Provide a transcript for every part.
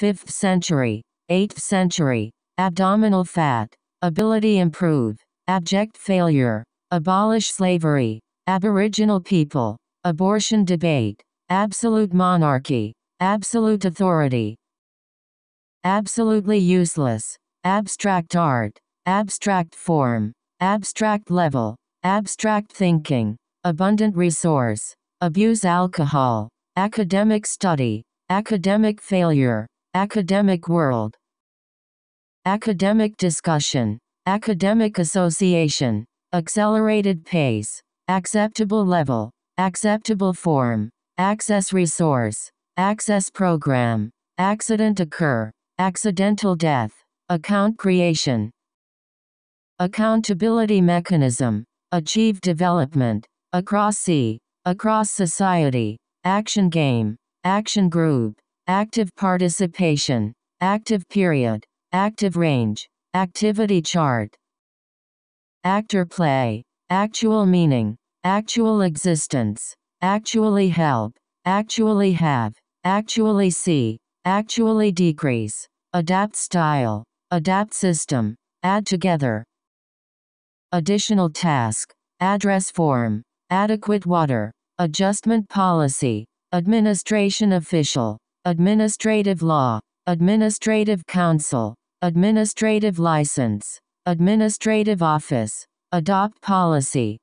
5th century, 8th century, abdominal fat, ability improve, abject failure, abolish slavery, aboriginal people, abortion debate, absolute monarchy, absolute authority, absolutely useless, abstract art, abstract form, abstract level, abstract thinking, abundant resource, abuse alcohol, academic study, academic failure, Academic world. Academic discussion. Academic association. Accelerated pace. Acceptable level. Acceptable form. Access resource. Access program. Accident occur. Accidental death. Account creation. Accountability mechanism. Achieve development. Across sea. Across society. Action game. Action group active participation, active period, active range, activity chart, actor play, actual meaning, actual existence, actually help, actually have, actually see, actually decrease, adapt style, adapt system, add together, additional task, address form, adequate water, adjustment policy, administration official. Administrative law. Administrative council. Administrative license. Administrative office. Adopt policy.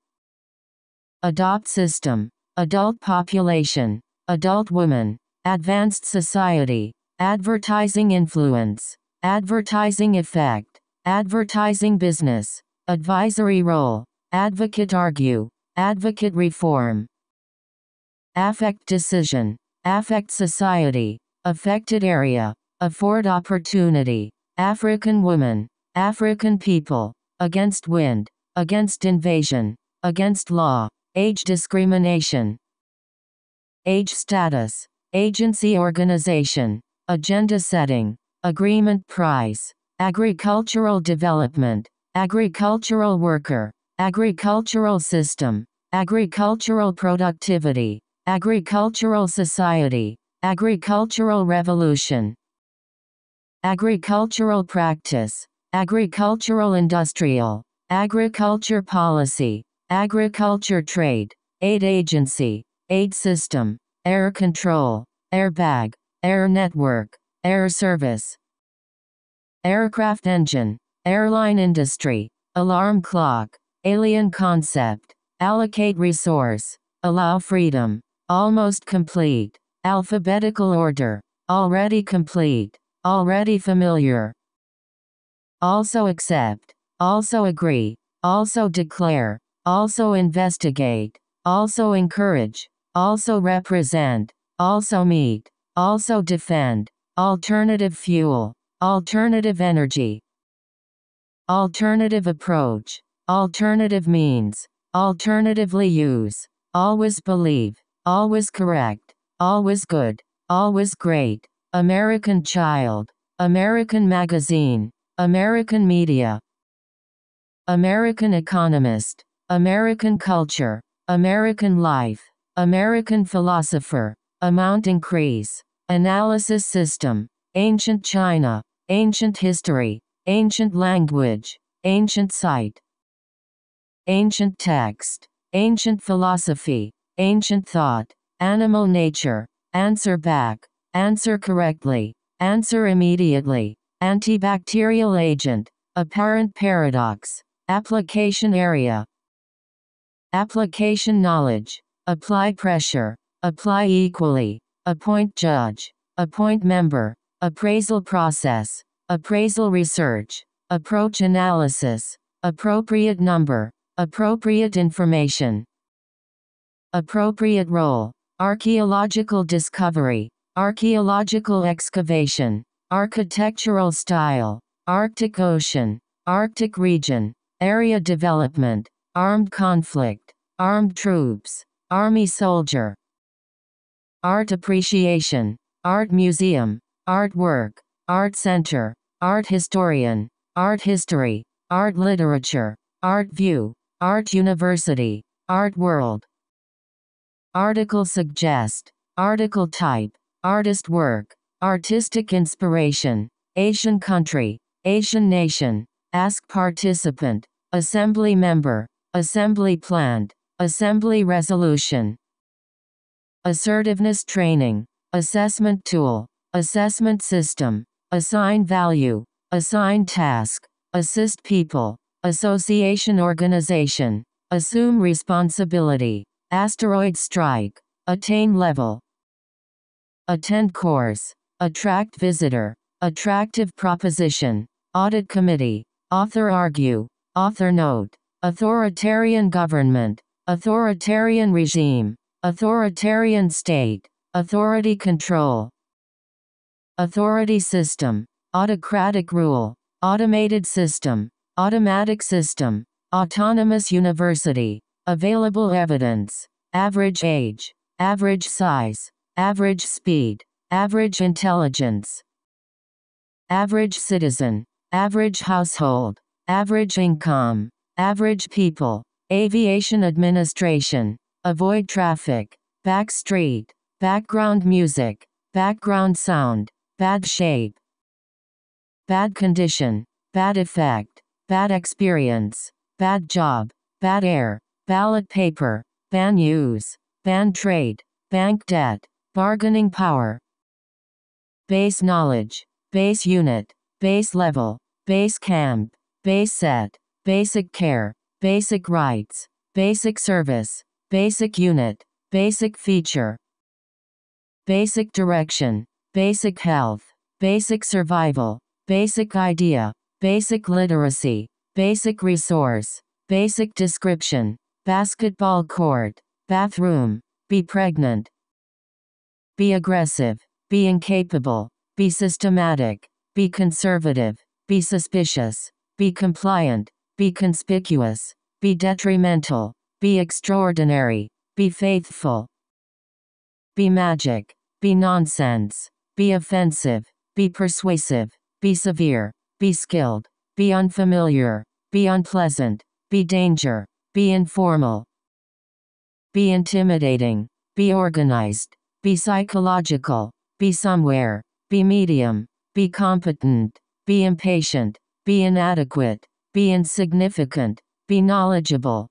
Adopt system. Adult population. Adult women. Advanced society. Advertising influence. Advertising effect. Advertising business. Advisory role. Advocate argue. Advocate reform. Affect decision. Affect society. Affected area. Afford opportunity. African women. African people. Against wind. Against invasion. Against law. Age discrimination. Age status. Agency organization. Agenda setting. Agreement price. Agricultural development. Agricultural worker. Agricultural system. Agricultural productivity. Agricultural Society, Agricultural Revolution Agricultural Practice, Agricultural Industrial, Agriculture Policy, Agriculture Trade, Aid Agency, Aid System, Air Control, Airbag, Air Network, Air Service Aircraft Engine, Airline Industry, Alarm Clock, Alien Concept, Allocate Resource, Allow Freedom Almost complete. Alphabetical order. Already complete. Already familiar. Also accept. Also agree. Also declare. Also investigate. Also encourage. Also represent. Also meet. Also defend. Alternative fuel. Alternative energy. Alternative approach. Alternative means. Alternatively use. Always believe. Always correct. Always good. Always great. American Child. American Magazine. American Media. American Economist. American Culture. American Life. American Philosopher. Amount Increase. Analysis System. Ancient China. Ancient History. Ancient Language. Ancient Site. Ancient Text. Ancient Philosophy. Ancient thought. Animal nature. Answer back. Answer correctly. Answer immediately. Antibacterial agent. Apparent paradox. Application area. Application knowledge. Apply pressure. Apply equally. Appoint judge. Appoint member. Appraisal process. Appraisal research. Approach analysis. Appropriate number. Appropriate information. Appropriate role. Archaeological discovery. Archaeological excavation. Architectural style. Arctic Ocean. Arctic region. Area development. Armed conflict. Armed troops. Army soldier. Art appreciation. Art museum. Artwork. Art center. Art historian. Art history. Art literature. Art view. Art university. Art world. Article suggest. Article type. Artist work. Artistic inspiration. Asian country. Asian nation. Ask participant. Assembly member. Assembly plant. Assembly resolution. Assertiveness training. Assessment tool. Assessment system. Assign value. Assign task. Assist people. Association organization. Assume responsibility. Asteroid strike. Attain level. Attend course. Attract visitor. Attractive proposition. Audit committee. Author argue. Author note. Authoritarian government. Authoritarian regime. Authoritarian state. Authority control. Authority system. Autocratic rule. Automated system. Automatic system. Autonomous university. Available evidence. Average age. Average size. Average speed. Average intelligence. Average citizen. Average household. Average income. Average people. Aviation administration. Avoid traffic. Back Background music. Background sound. Bad shape. Bad condition. Bad effect. Bad experience. Bad job. Bad air ballot paper, ban use, ban trade, bank debt, bargaining power, base knowledge, base unit, base level, base camp, base set, basic care, basic rights, basic service, basic unit, basic feature, basic direction, basic health, basic survival, basic idea, basic literacy, basic resource, basic description, Basketball court. Bathroom. Be pregnant. Be aggressive. Be incapable. Be systematic. Be conservative. Be suspicious. Be compliant. Be conspicuous. Be detrimental. Be extraordinary. Be faithful. Be magic. Be nonsense. Be offensive. Be persuasive. Be severe. Be skilled. Be unfamiliar. Be unpleasant. Be danger. Be informal. Be intimidating. Be organized. Be psychological. Be somewhere. Be medium. Be competent. Be impatient. Be inadequate. Be insignificant. Be knowledgeable.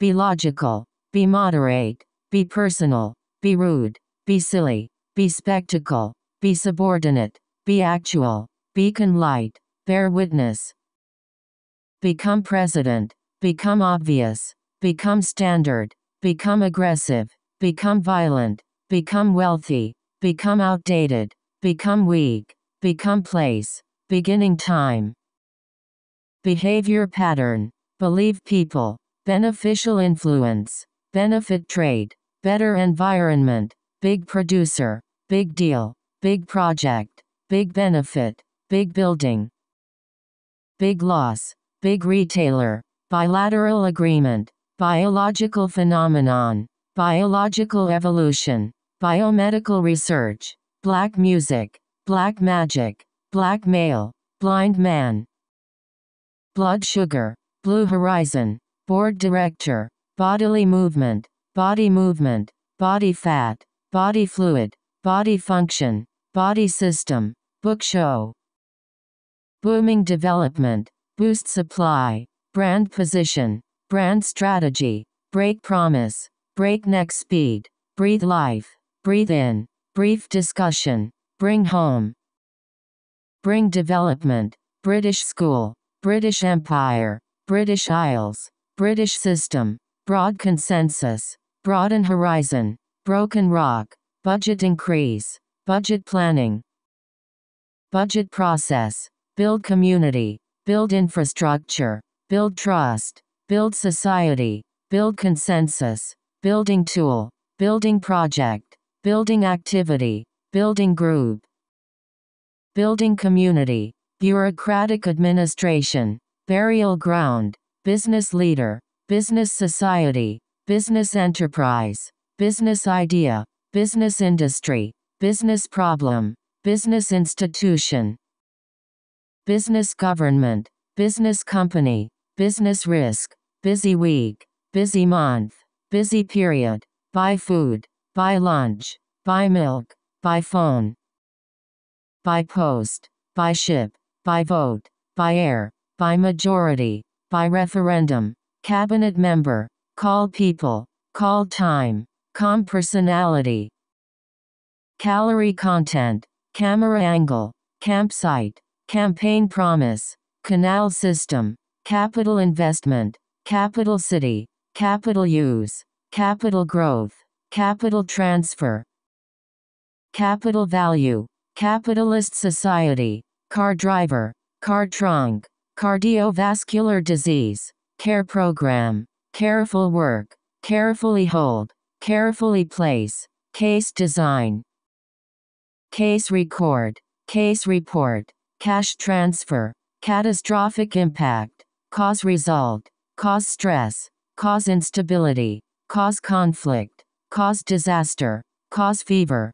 Be logical. Be moderate. Be personal. Be rude. Be silly. Be spectacle. Be subordinate. Be actual. Beacon light. Bear witness. Become president become obvious, become standard, become aggressive, become violent, become wealthy, become outdated, become weak, become place, beginning time. Behavior pattern, believe people, beneficial influence, benefit trade, better environment, big producer, big deal, big project, big benefit, big building, big loss, big retailer, bilateral agreement, biological phenomenon, biological evolution, biomedical research, black music, black magic, black male, blind man, blood sugar, blue horizon, board director, bodily movement, body movement, body fat, body fluid, body function, body system, book show, booming development, boost supply, brand position, brand strategy, break promise, breakneck speed, breathe life, breathe in, brief discussion, bring home, bring development, British school, British Empire, British Isles, British system, broad consensus, broaden horizon, broken rock, budget increase, budget planning, budget process, build community, build infrastructure, build trust, build society, build consensus, building tool, building project, building activity, building group, building community, bureaucratic administration, burial ground, business leader, business society, business enterprise, business idea, business industry, business problem, business institution, business government, business company, business risk, busy week, busy month, busy period, buy food, buy lunch, buy milk, buy phone, Buy post, Buy ship, Buy vote, Buy air, Buy majority, Buy referendum, cabinet member, call people, call time, com personality, calorie content, camera angle, campsite, campaign promise, canal system, capital investment, capital city, capital use, capital growth, capital transfer, capital value, capitalist society, car driver, car trunk, cardiovascular disease, care program, careful work, carefully hold, carefully place, case design, case record, case report, cash transfer, catastrophic impact, cause result, cause stress, cause instability, cause conflict, cause disaster, cause fever,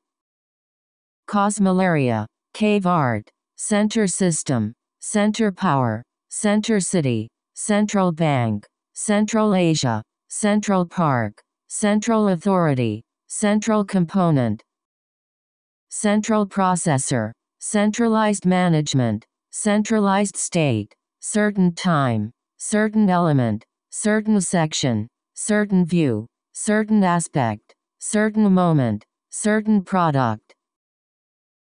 cause malaria, cave art, center system, center power, center city, central bank, central Asia, central park, central authority, central component, central processor, centralized management, centralized state, certain time, certain element, certain section, certain view, certain aspect, certain moment, certain product,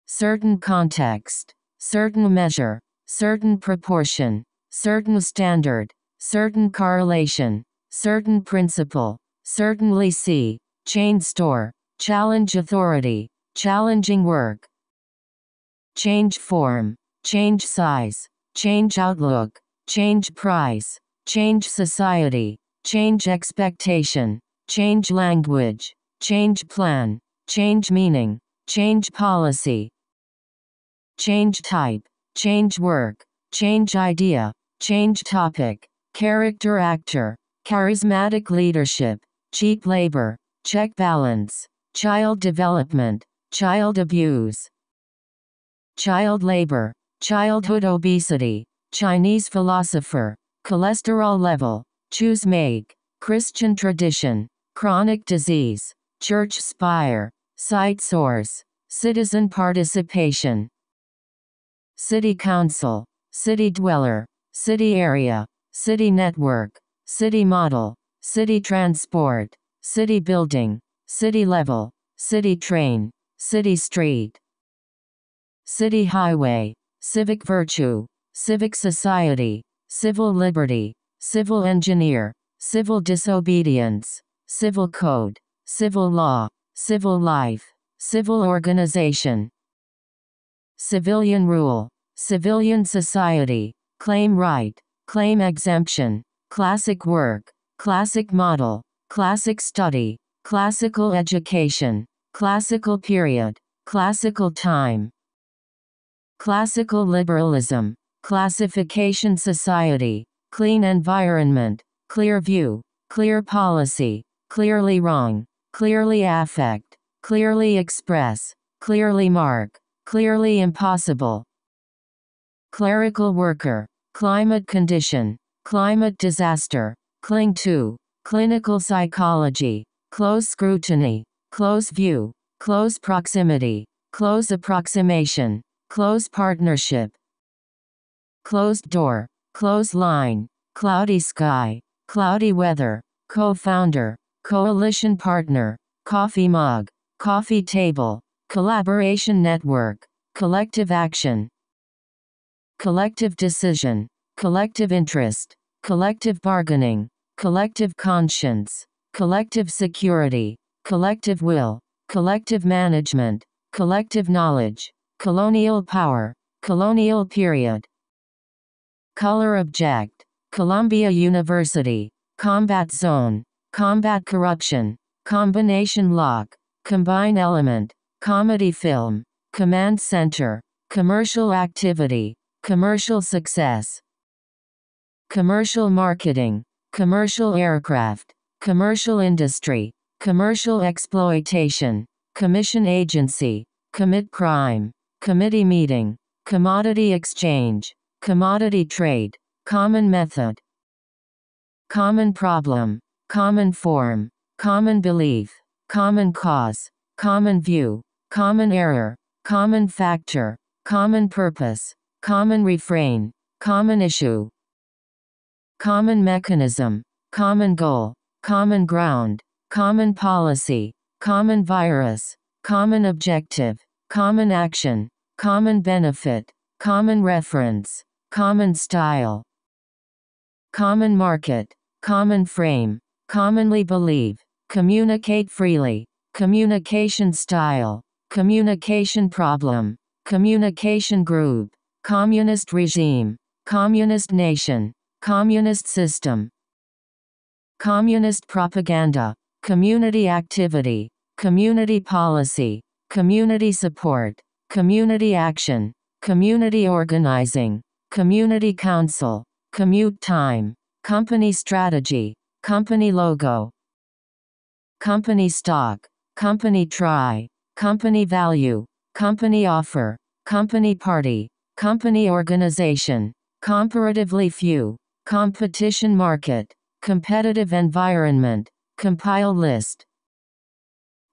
certain context, certain measure, certain proportion, certain standard, certain correlation, certain principle, certainly see, chain store, challenge authority, challenging work, change form, change size, change outlook, change price, change society, change expectation, change language, change plan, change meaning, change policy, change type, change work, change idea, change topic, character actor, charismatic leadership, cheap labor, check balance, child development, child abuse, child labor, Childhood obesity. Chinese philosopher. Cholesterol level. Choose make. Christian tradition. Chronic disease. Church spire. Site source. Citizen participation. City council. City dweller. City area. City network. City model. City transport. City building. City level. City train. City street. City highway civic virtue, civic society, civil liberty, civil engineer, civil disobedience, civil code, civil law, civil life, civil organization, civilian rule, civilian society, claim right, claim exemption, classic work, classic model, classic study, classical education, classical period, classical time, Classical liberalism. Classification society. Clean environment. Clear view. Clear policy. Clearly wrong. Clearly affect. Clearly express. Clearly mark. Clearly impossible. Clerical worker. Climate condition. Climate disaster. Cling to. Clinical psychology. Close scrutiny. Close view. Close proximity. Close approximation. Close partnership. Closed door. Close line. Cloudy sky. Cloudy weather. Co-founder. Coalition partner. Coffee mug. Coffee table. Collaboration network. Collective action. Collective decision. Collective interest. Collective bargaining. Collective conscience. Collective security. Collective will. Collective management. Collective knowledge. Colonial power. Colonial period. Color object. Columbia University. Combat zone. Combat corruption. Combination lock. Combine element. Comedy film. Command center. Commercial activity. Commercial success. Commercial marketing. Commercial aircraft. Commercial industry. Commercial exploitation. Commission agency. Commit crime. Committee meeting. Commodity exchange. Commodity trade. Common method. Common problem. Common form. Common belief. Common cause. Common view. Common error. Common factor. Common purpose. Common refrain. Common issue. Common mechanism. Common goal. Common ground. Common policy. Common virus. Common objective common action, common benefit, common reference, common style, common market, common frame, commonly believe, communicate freely, communication style, communication problem, communication group, communist regime, communist nation, communist system, communist propaganda, community activity, community policy, community support, community action, community organizing, community council, commute time, company strategy, company logo, company stock, company try, company value, company offer, company party, company organization, comparatively few, competition market, competitive environment, compile list,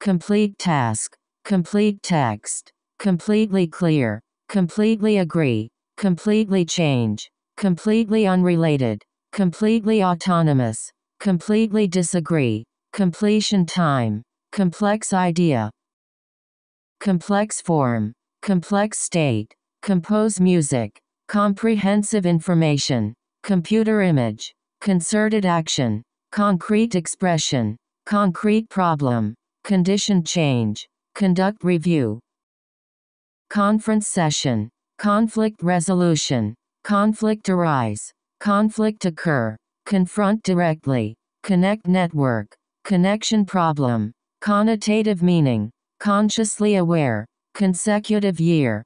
complete task, Complete text. Completely clear. Completely agree. Completely change. Completely unrelated. Completely autonomous. Completely disagree. Completion time. Complex idea. Complex form. Complex state. Compose music. Comprehensive information. Computer image. Concerted action. Concrete expression. Concrete problem. Condition change. Conduct review. Conference session. Conflict resolution. Conflict arise. Conflict occur. Confront directly. Connect network. Connection problem. Connotative meaning. Consciously aware. Consecutive year.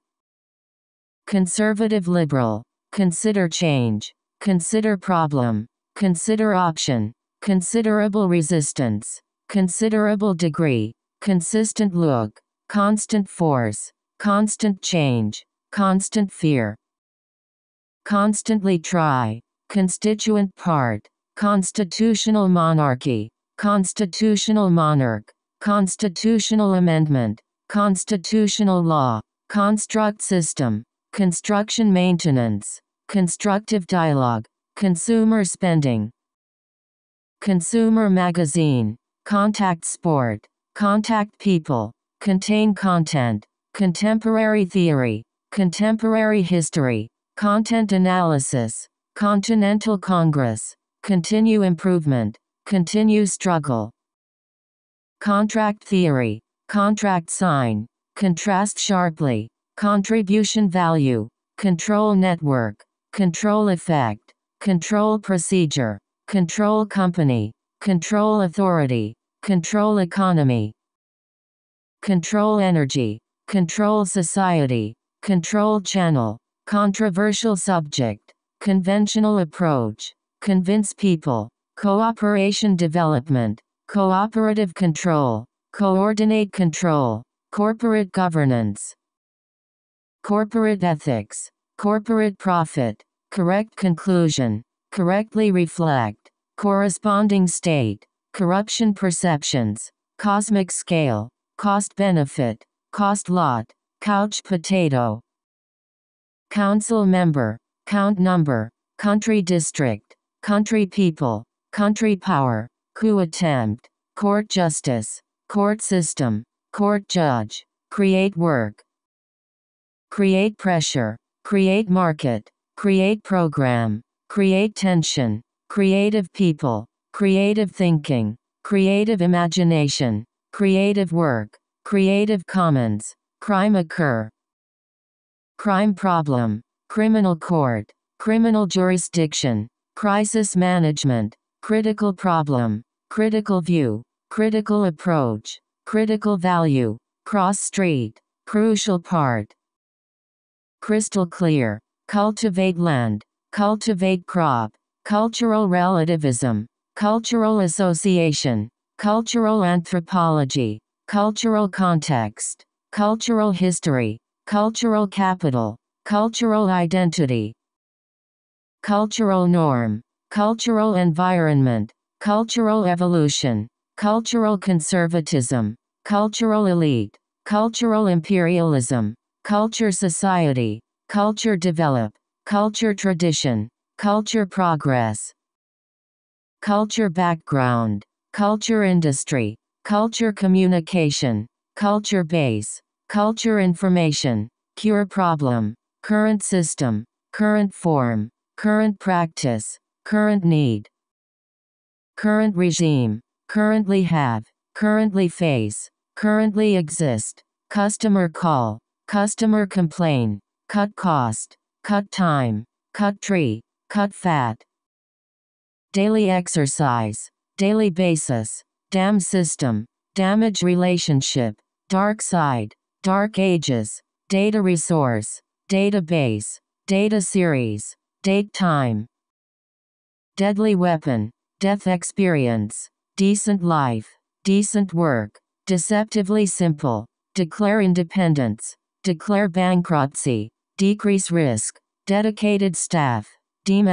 Conservative liberal. Consider change. Consider problem. Consider option. Considerable resistance. Considerable degree consistent look, constant force, constant change, constant fear. Constantly try, constituent part, constitutional monarchy, constitutional monarch, constitutional amendment, constitutional law, construct system, construction maintenance, constructive dialogue, consumer spending, consumer magazine, contact sport, Contact people. Contain content. Contemporary theory. Contemporary history. Content analysis. Continental Congress. Continue improvement. Continue struggle. Contract theory. Contract sign. Contrast sharply. Contribution value. Control network. Control effect. Control procedure. Control company. Control authority. Control economy. Control energy. Control society. Control channel. Controversial subject. Conventional approach. Convince people. Cooperation development. Cooperative control. Coordinate control. Corporate governance. Corporate ethics. Corporate profit. Correct conclusion. Correctly reflect. Corresponding state corruption perceptions, cosmic scale, cost benefit, cost lot, couch potato, council member, count number, country district, country people, country power, coup attempt, court justice, court system, court judge, create work, create pressure, create market, create program, create tension, creative people, creative thinking, creative imagination, creative work, creative commons, crime occur, crime problem, criminal court, criminal jurisdiction, crisis management, critical problem, critical view, critical approach, critical value, cross street, crucial part. Crystal clear, cultivate land, cultivate crop, cultural relativism, Cultural association, cultural anthropology, cultural context, cultural history, cultural capital, cultural identity, cultural norm, cultural environment, cultural evolution, cultural conservatism, cultural elite, cultural imperialism, culture society, culture develop, culture tradition, culture progress, culture background, culture industry, culture communication, culture base, culture information, cure problem, current system, current form, current practice, current need, current regime, currently have, currently face, currently exist, customer call, customer complain, cut cost, cut time, cut tree, cut fat, daily exercise, daily basis, dam system, damage relationship, dark side, dark ages, data resource, database, data series, date time, deadly weapon, death experience, decent life, decent work, deceptively simple, declare independence, declare bankruptcy, decrease risk, dedicated staff, deem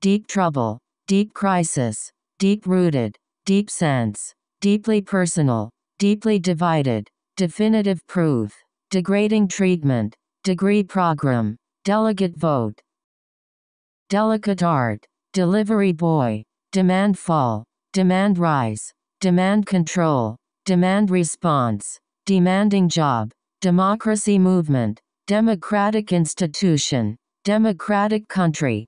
deep trouble, deep crisis, deep rooted, deep sense, deeply personal, deeply divided, definitive proof, degrading treatment, degree program, delegate vote, delicate art, delivery boy, demand fall, demand rise, demand control, demand response, demanding job, democracy movement, democratic institution, democratic country,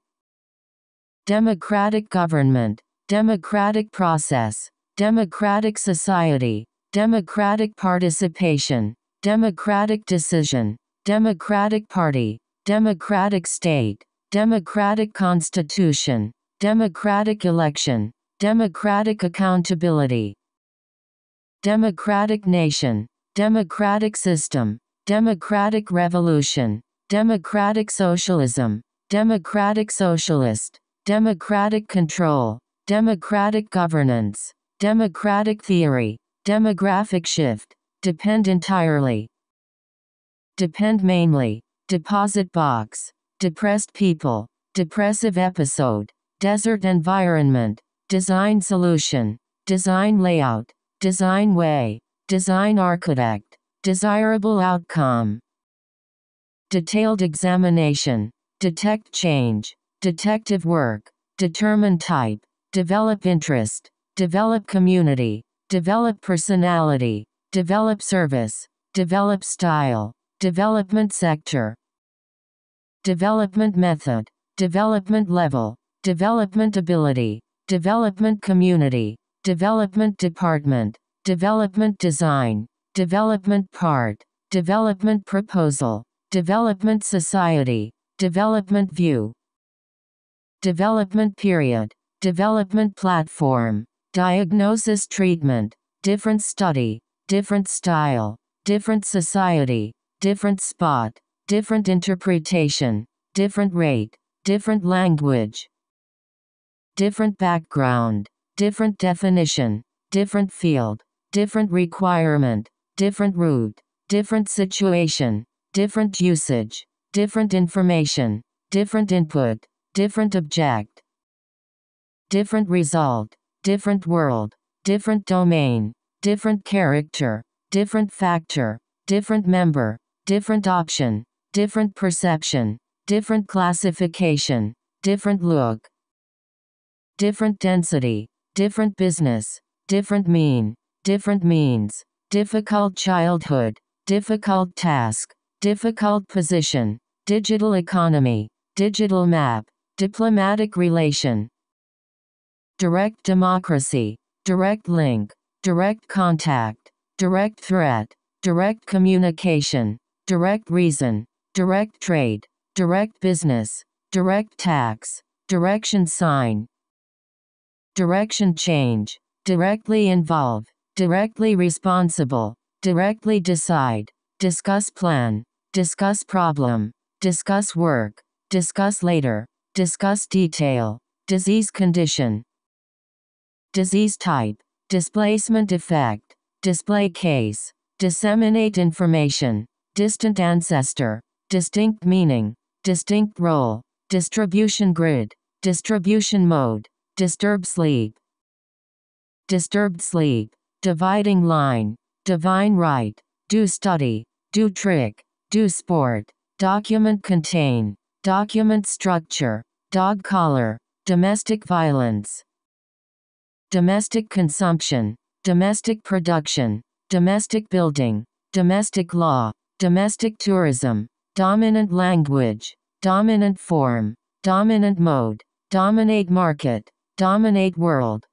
democratic government, democratic process, democratic society, democratic participation, democratic decision, democratic party, democratic state, democratic constitution, democratic election, democratic accountability, democratic nation, democratic system, democratic revolution, democratic socialism, democratic socialist, Democratic control, democratic governance, democratic theory, demographic shift, depend entirely, depend mainly, deposit box, depressed people, depressive episode, desert environment, design solution, design layout, design way, design architect, desirable outcome, detailed examination, detect change, detective work, determine type, develop interest, develop community, develop personality, develop service, develop style, development sector, development method, development level, development ability, development community, development department, development design, development part, development proposal, development society, development view, Development period. Development platform. Diagnosis treatment. Different study. Different style. Different society. Different spot. Different interpretation. Different rate. Different language. Different background. Different definition. Different field. Different requirement. Different route. Different situation. Different usage. Different information. Different input different object, different result, different world, different domain, different character, different factor, different member, different option, different perception, different classification, different look, different density, different business, different mean, different means, difficult childhood, difficult task, difficult position, digital economy, digital map, Diplomatic relation. Direct democracy. Direct link. Direct contact. Direct threat. Direct communication. Direct reason. Direct trade. Direct business. Direct tax. Direction sign. Direction change. Directly involve. Directly responsible. Directly decide. Discuss plan. Discuss problem. Discuss work. Discuss later. Discuss detail. Disease condition. Disease type. Displacement effect. Display case. Disseminate information. Distant ancestor. Distinct meaning. Distinct role. Distribution grid. Distribution mode. Disturb sleep. Disturbed sleep. Dividing line. Divine right. Do study. Do trick. Do sport. Document contain. Document structure. Dog collar. Domestic violence. Domestic consumption. Domestic production. Domestic building. Domestic law. Domestic tourism. Dominant language. Dominant form. Dominant mode. Dominate market. Dominate world.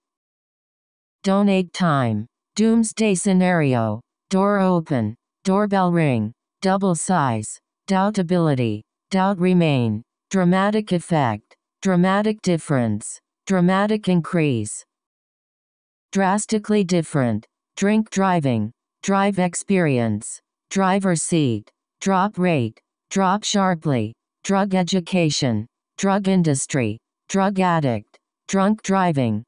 Donate time. Doomsday scenario. Door open. Doorbell ring. Double size. Doubtability doubt remain, dramatic effect, dramatic difference, dramatic increase, drastically different, drink driving, drive experience, driver seat, drop rate, drop sharply, drug education, drug industry, drug addict, drunk driving,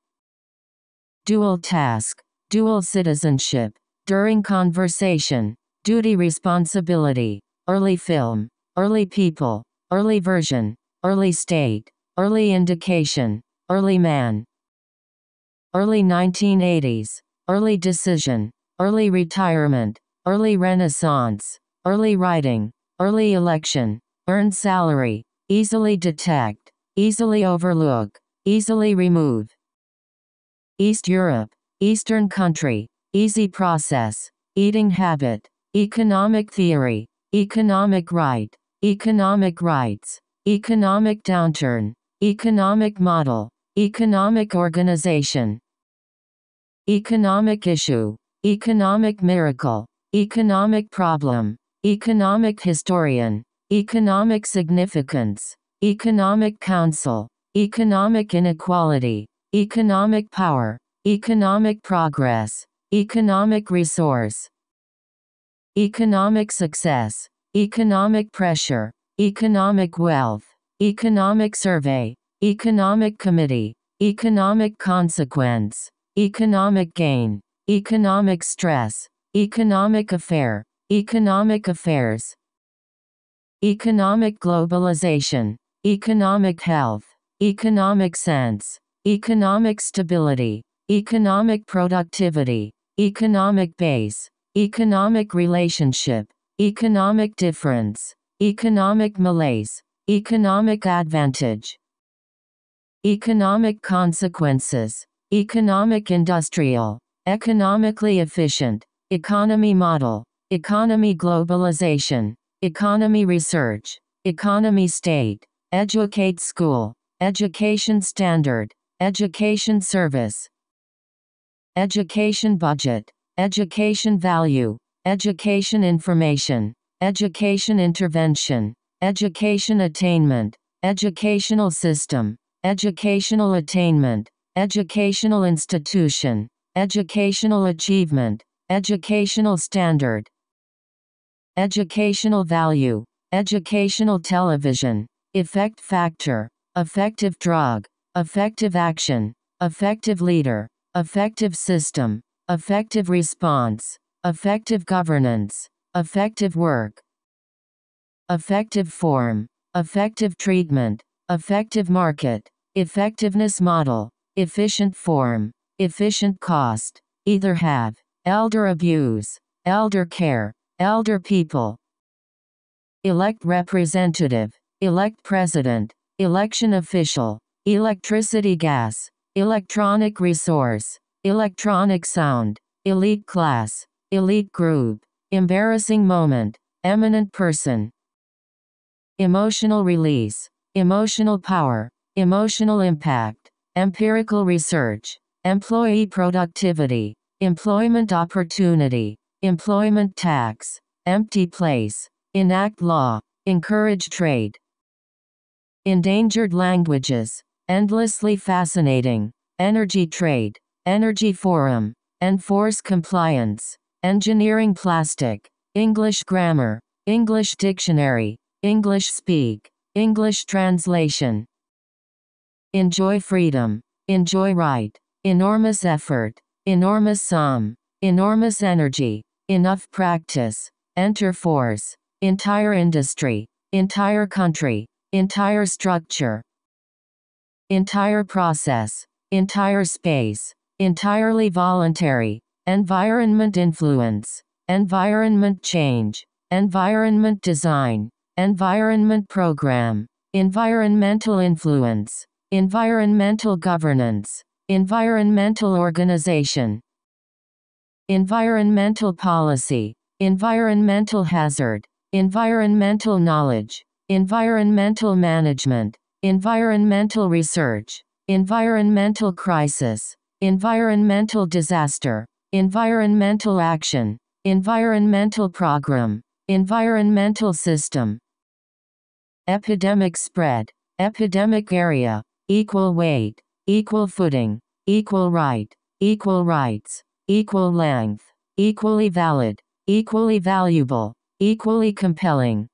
dual task, dual citizenship, during conversation, duty responsibility, early film early people, early version, early state, early indication, early man. Early 1980s, early decision, early retirement, early renaissance, early writing, early election, earned salary, easily detect, easily overlook, easily remove. East Europe, Eastern country, easy process, eating habit, economic theory, economic right, Economic rights. Economic downturn. Economic model. Economic organization. Economic issue. Economic miracle. Economic problem. Economic historian. Economic significance. Economic council. Economic inequality. Economic power. Economic progress. Economic resource. Economic success economic pressure, economic wealth, economic survey, economic committee, economic consequence, economic gain, economic stress, economic affair, economic affairs, economic globalization, economic health, economic sense, economic stability, economic productivity, economic base, economic relationship, Economic difference. Economic malaise. Economic advantage. Economic consequences. Economic industrial. Economically efficient. Economy model. Economy globalization. Economy research. Economy state. Educate school. Education standard. Education service. Education budget. Education value. Education information. Education intervention. Education attainment. Educational system. Educational attainment. Educational institution. Educational achievement. Educational standard. Educational value. Educational television. Effect factor. Effective drug. Effective action. Effective leader. Effective system. Effective response. Effective governance. Effective work. Effective form. Effective treatment. Effective market. Effectiveness model. Efficient form. Efficient cost. Either have. Elder abuse. Elder care. Elder people. Elect representative. Elect president. Election official. Electricity gas. Electronic resource. Electronic sound. Elite class. Elite group. Embarrassing moment. Eminent person. Emotional release. Emotional power. Emotional impact. Empirical research. Employee productivity. Employment opportunity. Employment tax. Empty place. Enact law. Encourage trade. Endangered languages. Endlessly fascinating. Energy trade. Energy forum. Enforce compliance. Engineering Plastic, English Grammar, English Dictionary, English Speak, English Translation. Enjoy freedom, enjoy right, enormous effort, enormous sum, enormous energy, enough practice, enter force, entire industry, entire country, entire structure, entire process, entire space, entirely voluntary, environment influence, environment change, environment design, environment program, environmental influence, environmental governance, environmental organization, environmental policy, environmental hazard, environmental knowledge, environmental management, environmental research, environmental crisis, environmental disaster, environmental action, environmental program, environmental system, epidemic spread, epidemic area, equal weight, equal footing, equal right, equal rights, equal length, equally valid, equally valuable, equally compelling.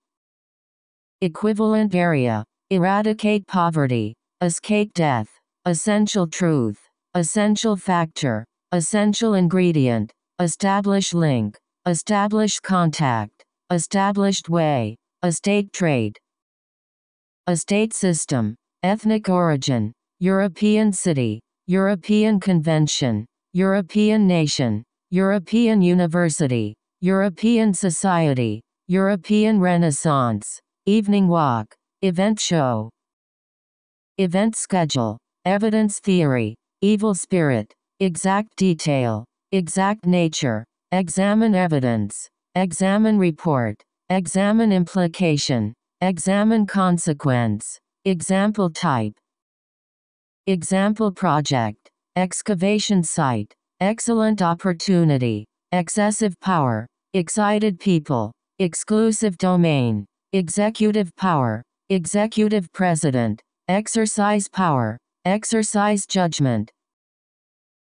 Equivalent area, eradicate poverty, escape death, essential truth, essential factor, Essential ingredient. Establish link. Establish contact. Established way. Estate trade. Estate system. Ethnic origin. European city. European convention. European nation. European university. European society. European renaissance. Evening walk. Event show. Event schedule. Evidence theory. Evil spirit. Exact detail. Exact nature. Examine evidence. Examine report. Examine implication. Examine consequence. Example type. Example project. Excavation site. Excellent opportunity. Excessive power. Excited people. Exclusive domain. Executive power. Executive president. Exercise power. Exercise judgment.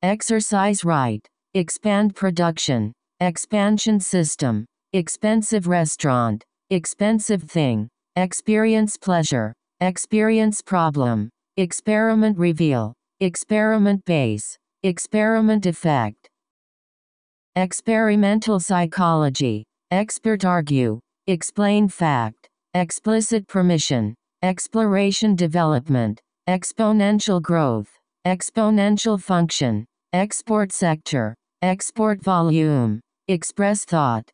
Exercise right. Expand production. Expansion system. Expensive restaurant. Expensive thing. Experience pleasure. Experience problem. Experiment reveal. Experiment base. Experiment effect. Experimental psychology. Expert argue. Explain fact. Explicit permission. Exploration development. Exponential growth. Exponential function. Export sector. Export volume. Express thought.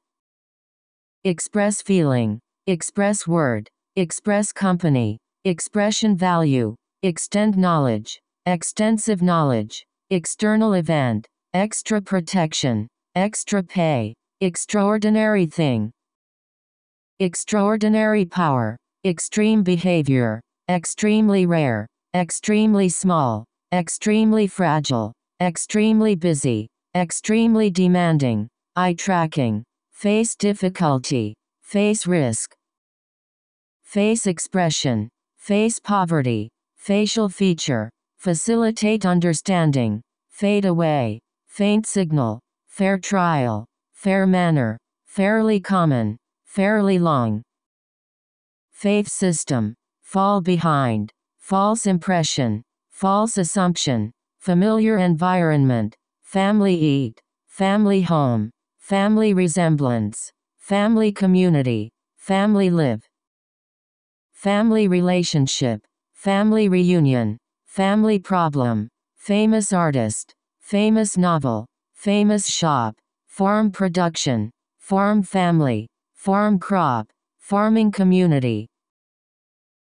Express feeling. Express word. Express company. Expression value. Extend knowledge. Extensive knowledge. External event. Extra protection. Extra pay. Extraordinary thing. Extraordinary power. Extreme behavior. Extremely rare. Extremely small. Extremely fragile. Extremely busy. Extremely demanding. Eye tracking. Face difficulty. Face risk. Face expression. Face poverty. Facial feature. Facilitate understanding. Fade away. Faint signal. Fair trial. Fair manner. Fairly common. Fairly long. Faith system. Fall behind. False impression. False assumption familiar environment, family eat, family home, family resemblance, family community, family live, family relationship, family reunion, family problem, famous artist, famous novel, famous shop, farm production, farm family, farm crop, farming community,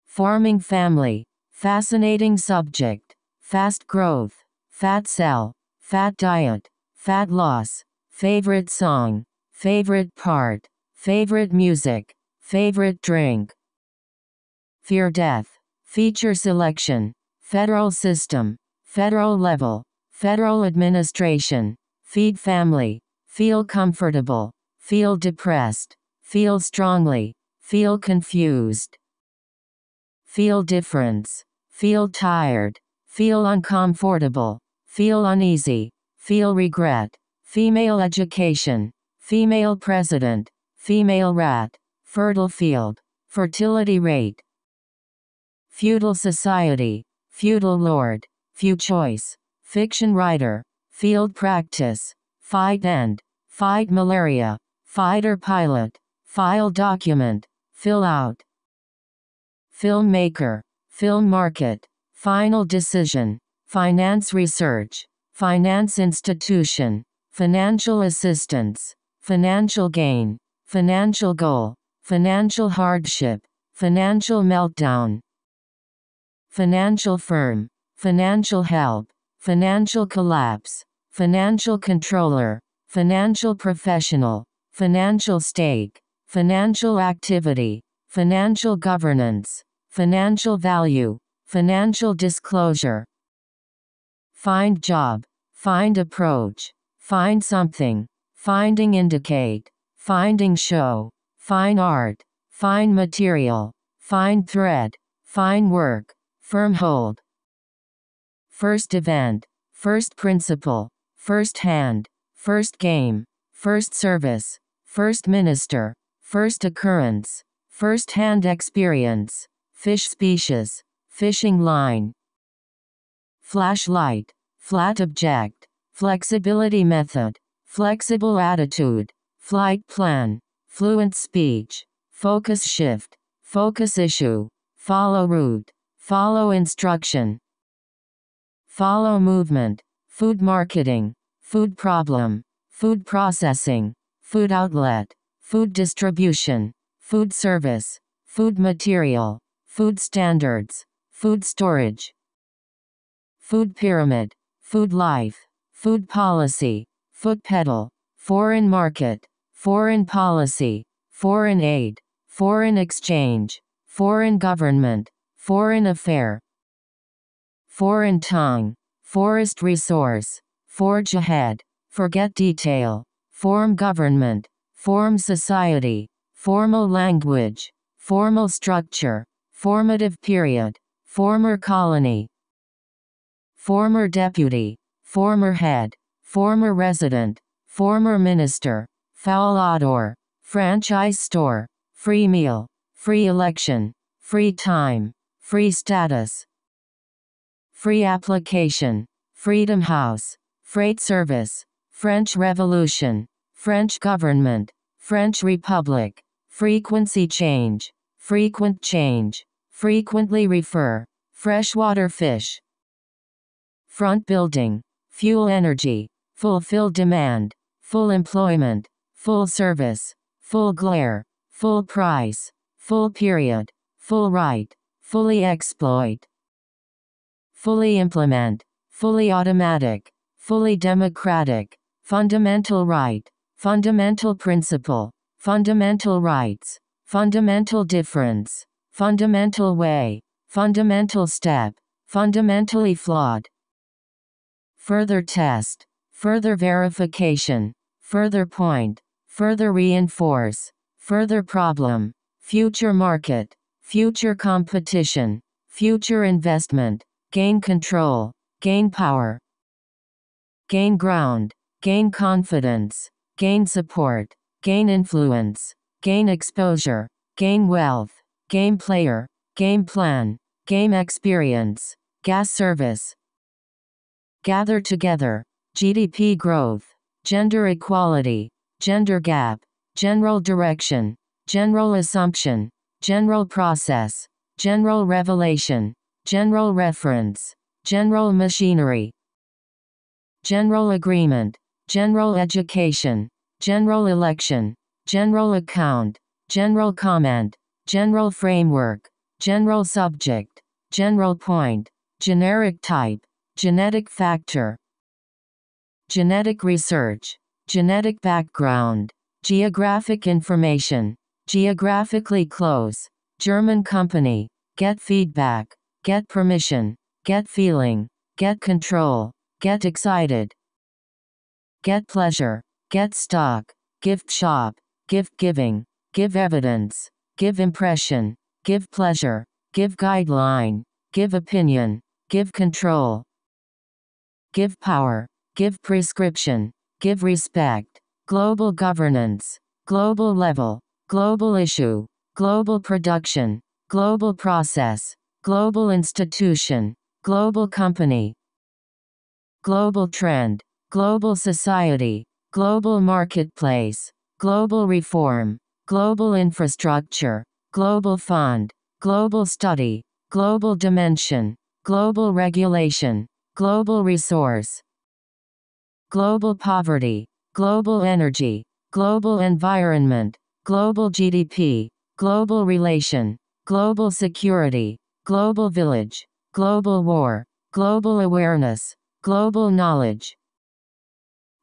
farming family, fascinating subject, fast growth, Fat Cell, Fat Diet, Fat Loss, Favorite Song, Favorite Part, Favorite Music, Favorite Drink. Fear Death, Feature Selection, Federal System, Federal Level, Federal Administration, Feed Family, Feel Comfortable, Feel Depressed, Feel Strongly, Feel Confused. Feel Difference, Feel Tired, Feel Uncomfortable, feel uneasy, feel regret, female education, female president, female rat, fertile field, fertility rate, feudal society, feudal lord, few choice, fiction writer, field practice, fight end, fight malaria, fighter pilot, file document, fill out, filmmaker, film market, final decision, finance research, finance institution, financial assistance, financial gain, financial goal, financial hardship, financial meltdown, financial firm, financial help, financial collapse, financial controller, financial professional, financial stake, financial activity, financial governance, financial value, financial disclosure, find job, find approach, find something, finding indicate, finding show, fine art, fine material, fine thread, fine work, firm hold. First event, first principle, first hand, first game, first service, first minister, first occurrence, first hand experience, fish species, fishing line, flashlight, flat object, flexibility method, flexible attitude, flight plan, fluent speech, focus shift, focus issue, follow route, follow instruction, follow movement, food marketing, food problem, food processing, food outlet, food distribution, food service, food material, food standards, food storage, food pyramid, food life, food policy, foot pedal, foreign market, foreign policy, foreign aid, foreign exchange, foreign government, foreign affair, foreign tongue, forest resource, forge ahead, forget detail, form government, form society, formal language, formal structure, formative period, former colony, former deputy, former head, former resident, former minister, foulador, franchise store, free meal, free election, free time, free status, free application, Freedom House, freight service, French Revolution, French government, French Republic, frequency change, frequent change, frequently refer, freshwater fish, front building, fuel energy, fulfill demand, full employment, full service, full glare, full price, full period, full right, fully exploit, fully implement, fully automatic, fully democratic, fundamental right, fundamental principle, fundamental rights, fundamental difference, fundamental way, fundamental step, fundamentally flawed, further test, further verification, further point, further reinforce, further problem, future market, future competition, future investment, gain control, gain power, gain ground, gain confidence, gain support, gain influence, gain exposure, gain wealth, game player, game plan, game experience, gas service, Gather Together, GDP Growth, Gender Equality, Gender Gap, General Direction, General Assumption, General Process, General Revelation, General Reference, General Machinery, General Agreement, General Education, General Election, General Account, General Comment, General Framework, General Subject, General Point, Generic Type, Genetic factor. Genetic research. Genetic background. Geographic information. Geographically close. German company. Get feedback. Get permission. Get feeling. Get control. Get excited. Get pleasure. Get stock. Gift shop. Gift giving. Give evidence. Give impression. Give pleasure. Give guideline. Give opinion. Give control give power, give prescription, give respect, global governance, global level, global issue, global production, global process, global institution, global company, global trend, global society, global marketplace, global reform, global infrastructure, global fund, global study, global dimension, global regulation, global resource, global poverty, global energy, global environment, global GDP, global relation, global security, global village, global war, global awareness, global knowledge,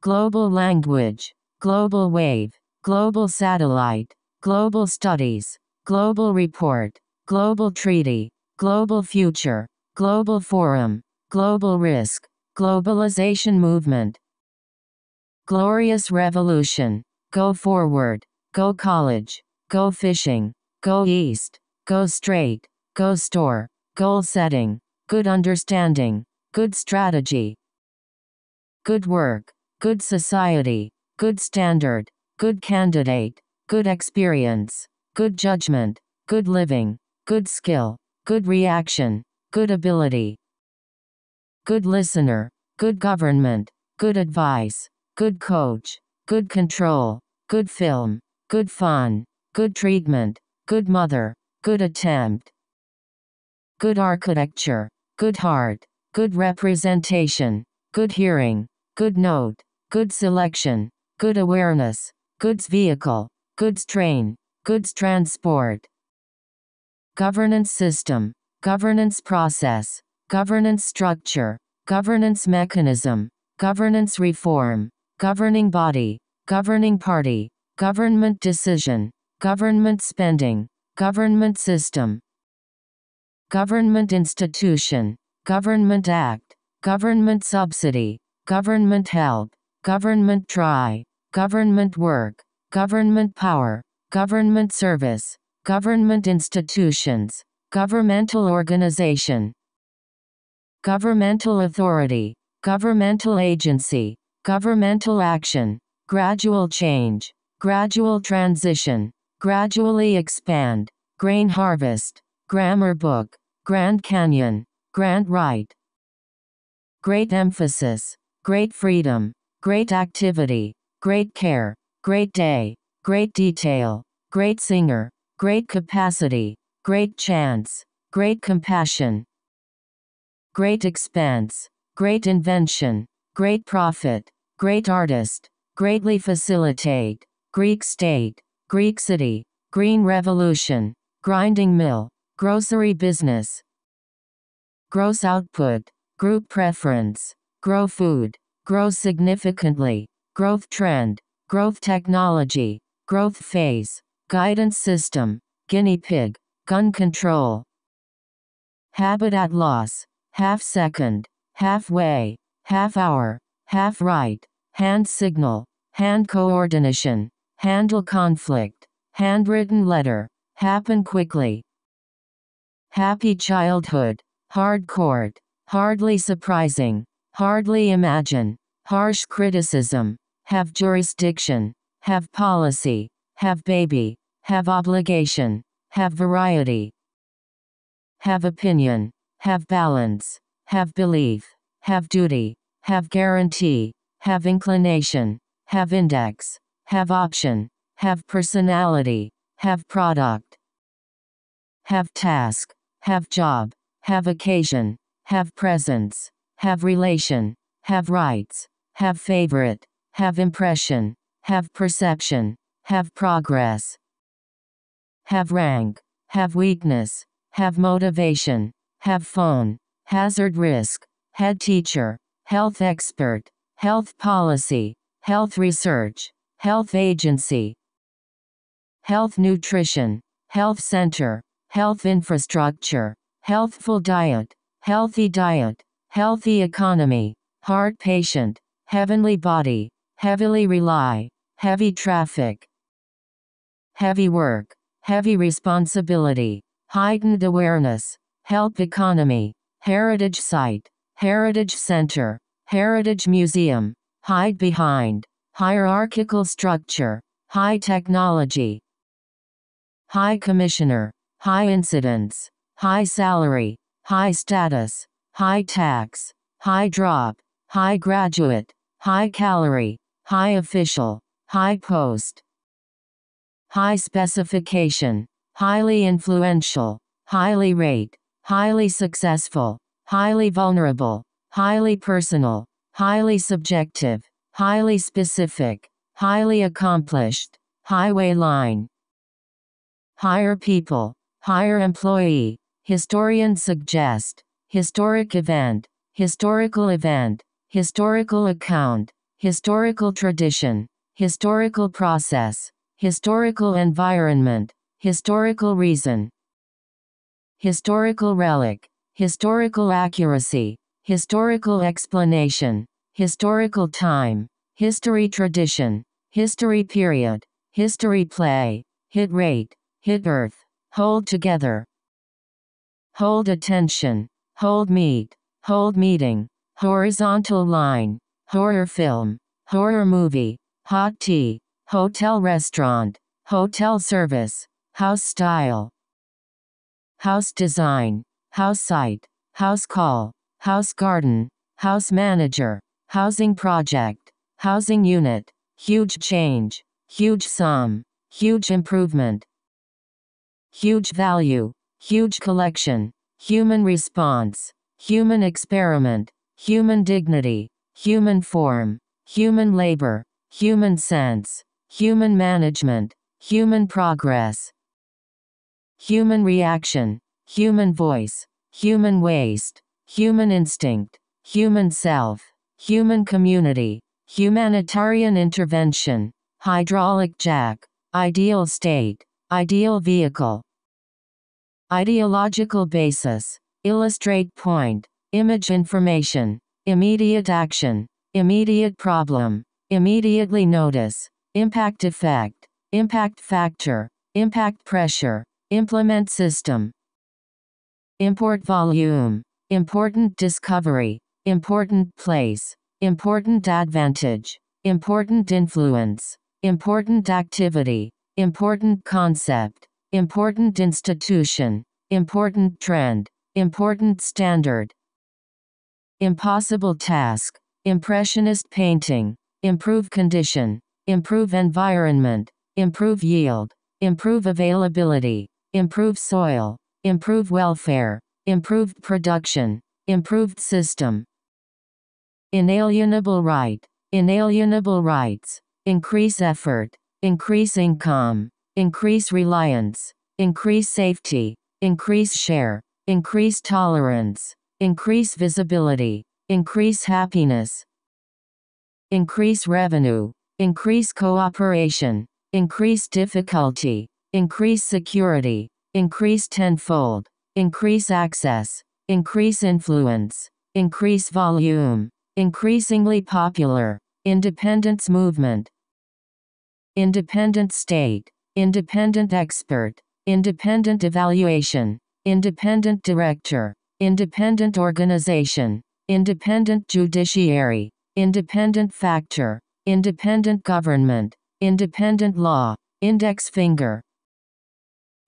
global language, global wave, global satellite, global studies, global report, global treaty, global future, global forum, Global risk. Globalization movement. Glorious revolution. Go forward. Go college. Go fishing. Go east. Go straight. Go store. Goal setting. Good understanding. Good strategy. Good work. Good society. Good standard. Good candidate. Good experience. Good judgment. Good living. Good skill. Good reaction. Good ability good listener, good government, good advice, good coach, good control, good film, good fun, good treatment, good mother, good attempt, good architecture, good heart, good representation, good hearing, good note, good selection, good awareness, goods vehicle, goods train, goods transport, governance system, governance process, governance structure, governance mechanism, governance reform, governing body, governing party, government decision, government spending, government system, government institution, government act, government subsidy, government help, government try, government work, government power, government service, government institutions, governmental organization, governmental authority, governmental agency, governmental action, gradual change, gradual transition, gradually expand, grain harvest, grammar book, Grand Canyon, grant Right. Great emphasis, great freedom, great activity, great care, great day, great detail, great singer, great capacity, great chance, great compassion, great expense, great invention, great profit, great artist, greatly facilitate, Greek state, Greek city, green revolution, grinding mill, grocery business, gross output, group preference, grow food, grow significantly, growth trend, growth technology, growth phase, guidance system, guinea pig, gun control, habitat loss, half second, halfway, half hour, half right, hand signal, hand coordination, handle conflict, handwritten letter, happen quickly. Happy childhood, hard court, hardly surprising, hardly imagine, harsh criticism, have jurisdiction, have policy, have baby, have obligation, have variety, have opinion, have balance, have belief, have duty, have guarantee, have inclination, have index, have option, have personality, have product, have task, have job, have occasion, have presence, have relation, have rights, have favorite, have impression, have perception, have progress, have rank, have weakness, have motivation, have phone, hazard risk, head teacher, health expert, health policy, health research, health agency, health nutrition, health center, health infrastructure, healthful diet, healthy diet, healthy economy, heart patient, heavenly body, heavily rely, heavy traffic, heavy work, heavy responsibility, heightened awareness, Help Economy, Heritage Site, Heritage Center, Heritage Museum, Hide Behind, Hierarchical Structure, High Technology, High Commissioner, High Incidence, High Salary, High Status, High Tax, High Drop, High Graduate, High Calorie, High Official, High Post, High Specification, Highly Influential, Highly Rate, highly successful, highly vulnerable, highly personal, highly subjective, highly specific, highly accomplished, highway line. Hire people, hire employee, Historians suggest, historic event, historical event, historical account, historical tradition, historical process, historical environment, historical reason, historical relic, historical accuracy, historical explanation, historical time, history tradition, history period, history play, hit rate, hit earth, hold together, hold attention, hold meet, hold meeting, horizontal line, horror film, horror movie, hot tea, hotel restaurant, hotel service, house style house design, house site, house call, house garden, house manager, housing project, housing unit, huge change, huge sum, huge improvement, huge value, huge collection, human response, human experiment, human dignity, human form, human labor, human sense, human management, human progress, human reaction, human voice, human waste, human instinct, human self, human community, humanitarian intervention, hydraulic jack, ideal state, ideal vehicle. Ideological basis, illustrate point, image information, immediate action, immediate problem, immediately notice, impact effect, impact factor, impact pressure, Implement system. Import volume. Important discovery. Important place. Important advantage. Important influence. Important activity. Important concept. Important institution. Important trend. Important standard. Impossible task. Impressionist painting. Improve condition. Improve environment. Improve yield. Improve availability improve soil, improve welfare, improved production, improved system. Inalienable right, inalienable rights, increase effort, increase income, increase reliance, increase safety, increase share, increase tolerance, increase visibility, increase happiness, increase revenue, increase cooperation, increase difficulty, increase security, increase tenfold, increase access, increase influence, increase volume, increasingly popular, independence movement, independent state, independent expert, independent evaluation, independent director, independent organization, independent judiciary, independent factor, independent government, independent law, index finger,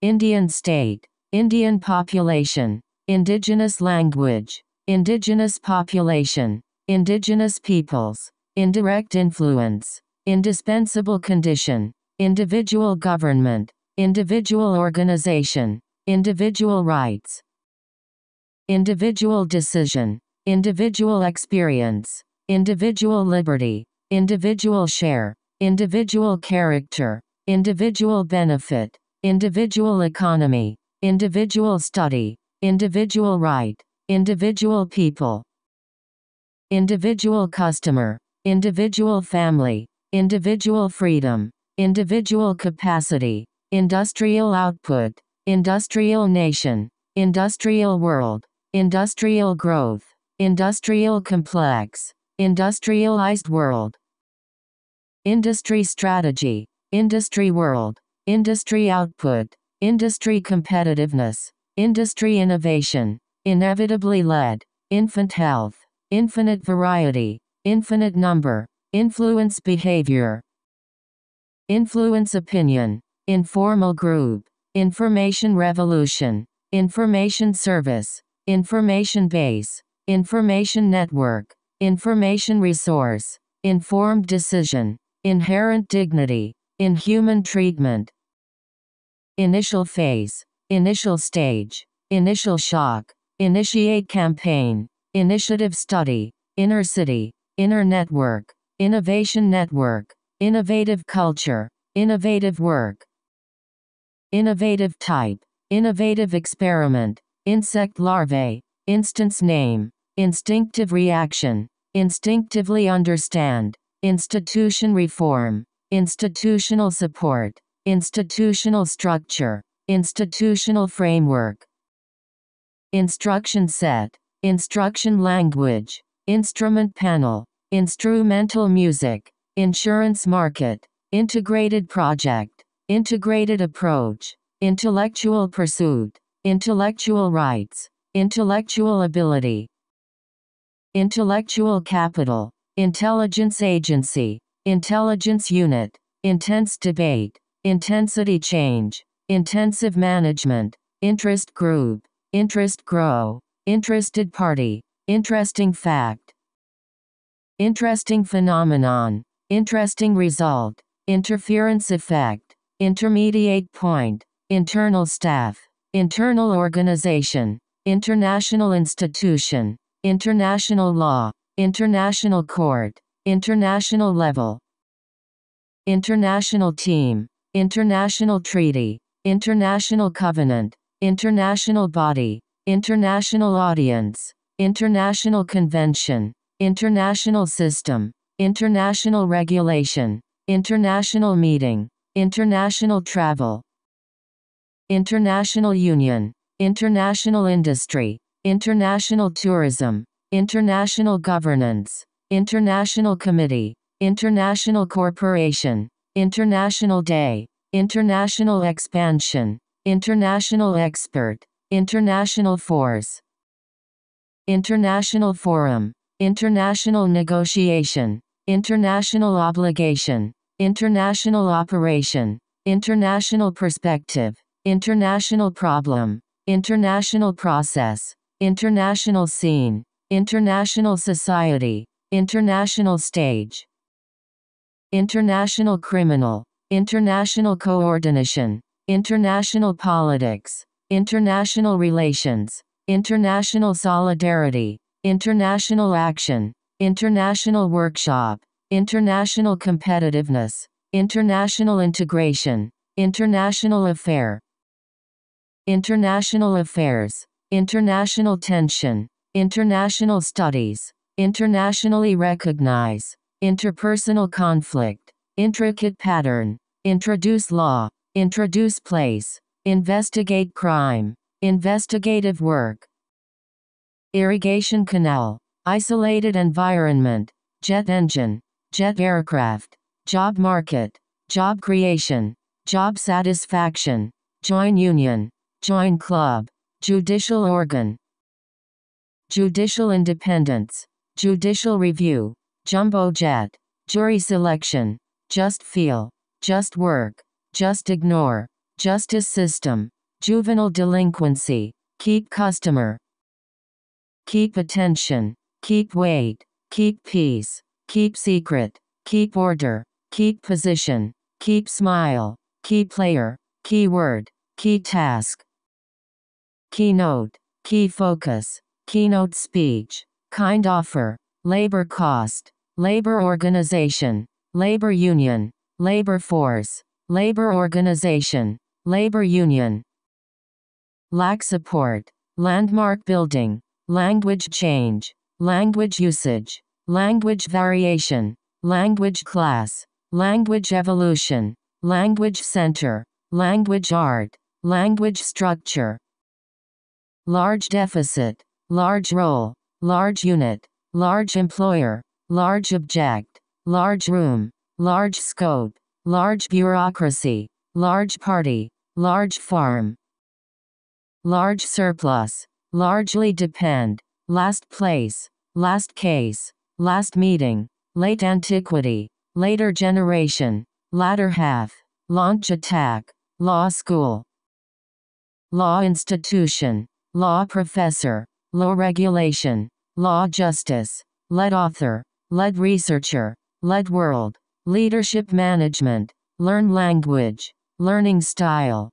Indian state, Indian population, indigenous language, indigenous population, indigenous peoples, indirect influence, indispensable condition, individual government, individual organization, individual rights, individual decision, individual experience, individual liberty, individual share, individual character, individual benefit, Individual economy. Individual study. Individual right. Individual people. Individual customer. Individual family. Individual freedom. Individual capacity. Industrial output. Industrial nation. Industrial world. Industrial growth. Industrial complex. Industrialized world. Industry strategy. Industry world industry output, industry competitiveness, industry innovation, inevitably led, infant health, infinite variety, infinite number, influence behavior, influence opinion, informal group, information revolution, information service, information base, information network, information resource, informed decision, inherent dignity, inhuman treatment, Initial phase. Initial stage. Initial shock. Initiate campaign. Initiative study. Inner city. Inner network. Innovation network. Innovative culture. Innovative work. Innovative type. Innovative experiment. Insect larvae. Instance name. Instinctive reaction. Instinctively understand. Institution reform. Institutional support. Institutional structure. Institutional framework. Instruction set. Instruction language. Instrument panel. Instrumental music. Insurance market. Integrated project. Integrated approach. Intellectual pursuit. Intellectual rights. Intellectual ability. Intellectual capital. Intelligence agency. Intelligence unit. Intense debate intensity change, intensive management, interest group, interest grow, interested party, interesting fact, interesting phenomenon, interesting result, interference effect, intermediate point, internal staff, internal organization, international institution, international law, international court, international level, international team, International treaty, international covenant, international body, international audience, international convention, international system, international regulation, international meeting, international travel, international union, international industry, international tourism, international governance, international committee, international corporation, International Day, International Expansion, International Expert, International Force, International Forum, International Negotiation, International Obligation, International Operation, International Perspective, International Problem, International Process, International Scene, International Society, International Stage. International criminal. International coordination. International politics. International relations. International solidarity. International action. International workshop. International competitiveness. International integration. International affair. International affairs. International tension. International studies. Internationally recognize interpersonal conflict, intricate pattern, introduce law, introduce place, investigate crime, investigative work, irrigation canal, isolated environment, jet engine, jet aircraft, job market, job creation, job satisfaction, join union, join club, judicial organ, judicial independence, judicial review, Jumbo Jet. Jury selection. Just feel. Just work. Just ignore. Justice system. Juvenile delinquency. Keep customer. Keep attention. Keep weight. Keep peace. Keep secret. Keep order. Keep position. Keep smile. Key player. Keyword. Key task. Keynote. Key focus. Keynote speech. Kind offer. Labor cost. Labor organization. Labor union. Labor force. Labor organization. Labor union. Lack support. Landmark building. Language change. Language usage. Language variation. Language class. Language evolution. Language center. Language art. Language structure. Large deficit. Large role. Large unit. Large employer large object, large room, large scope, large bureaucracy, large party, large farm, large surplus, largely depend, last place, last case, last meeting, late antiquity, later generation, latter half, launch attack, law school, law institution, law professor, law regulation, law justice, lead author, LED Researcher, LED World, Leadership Management, Learn Language, Learning Style.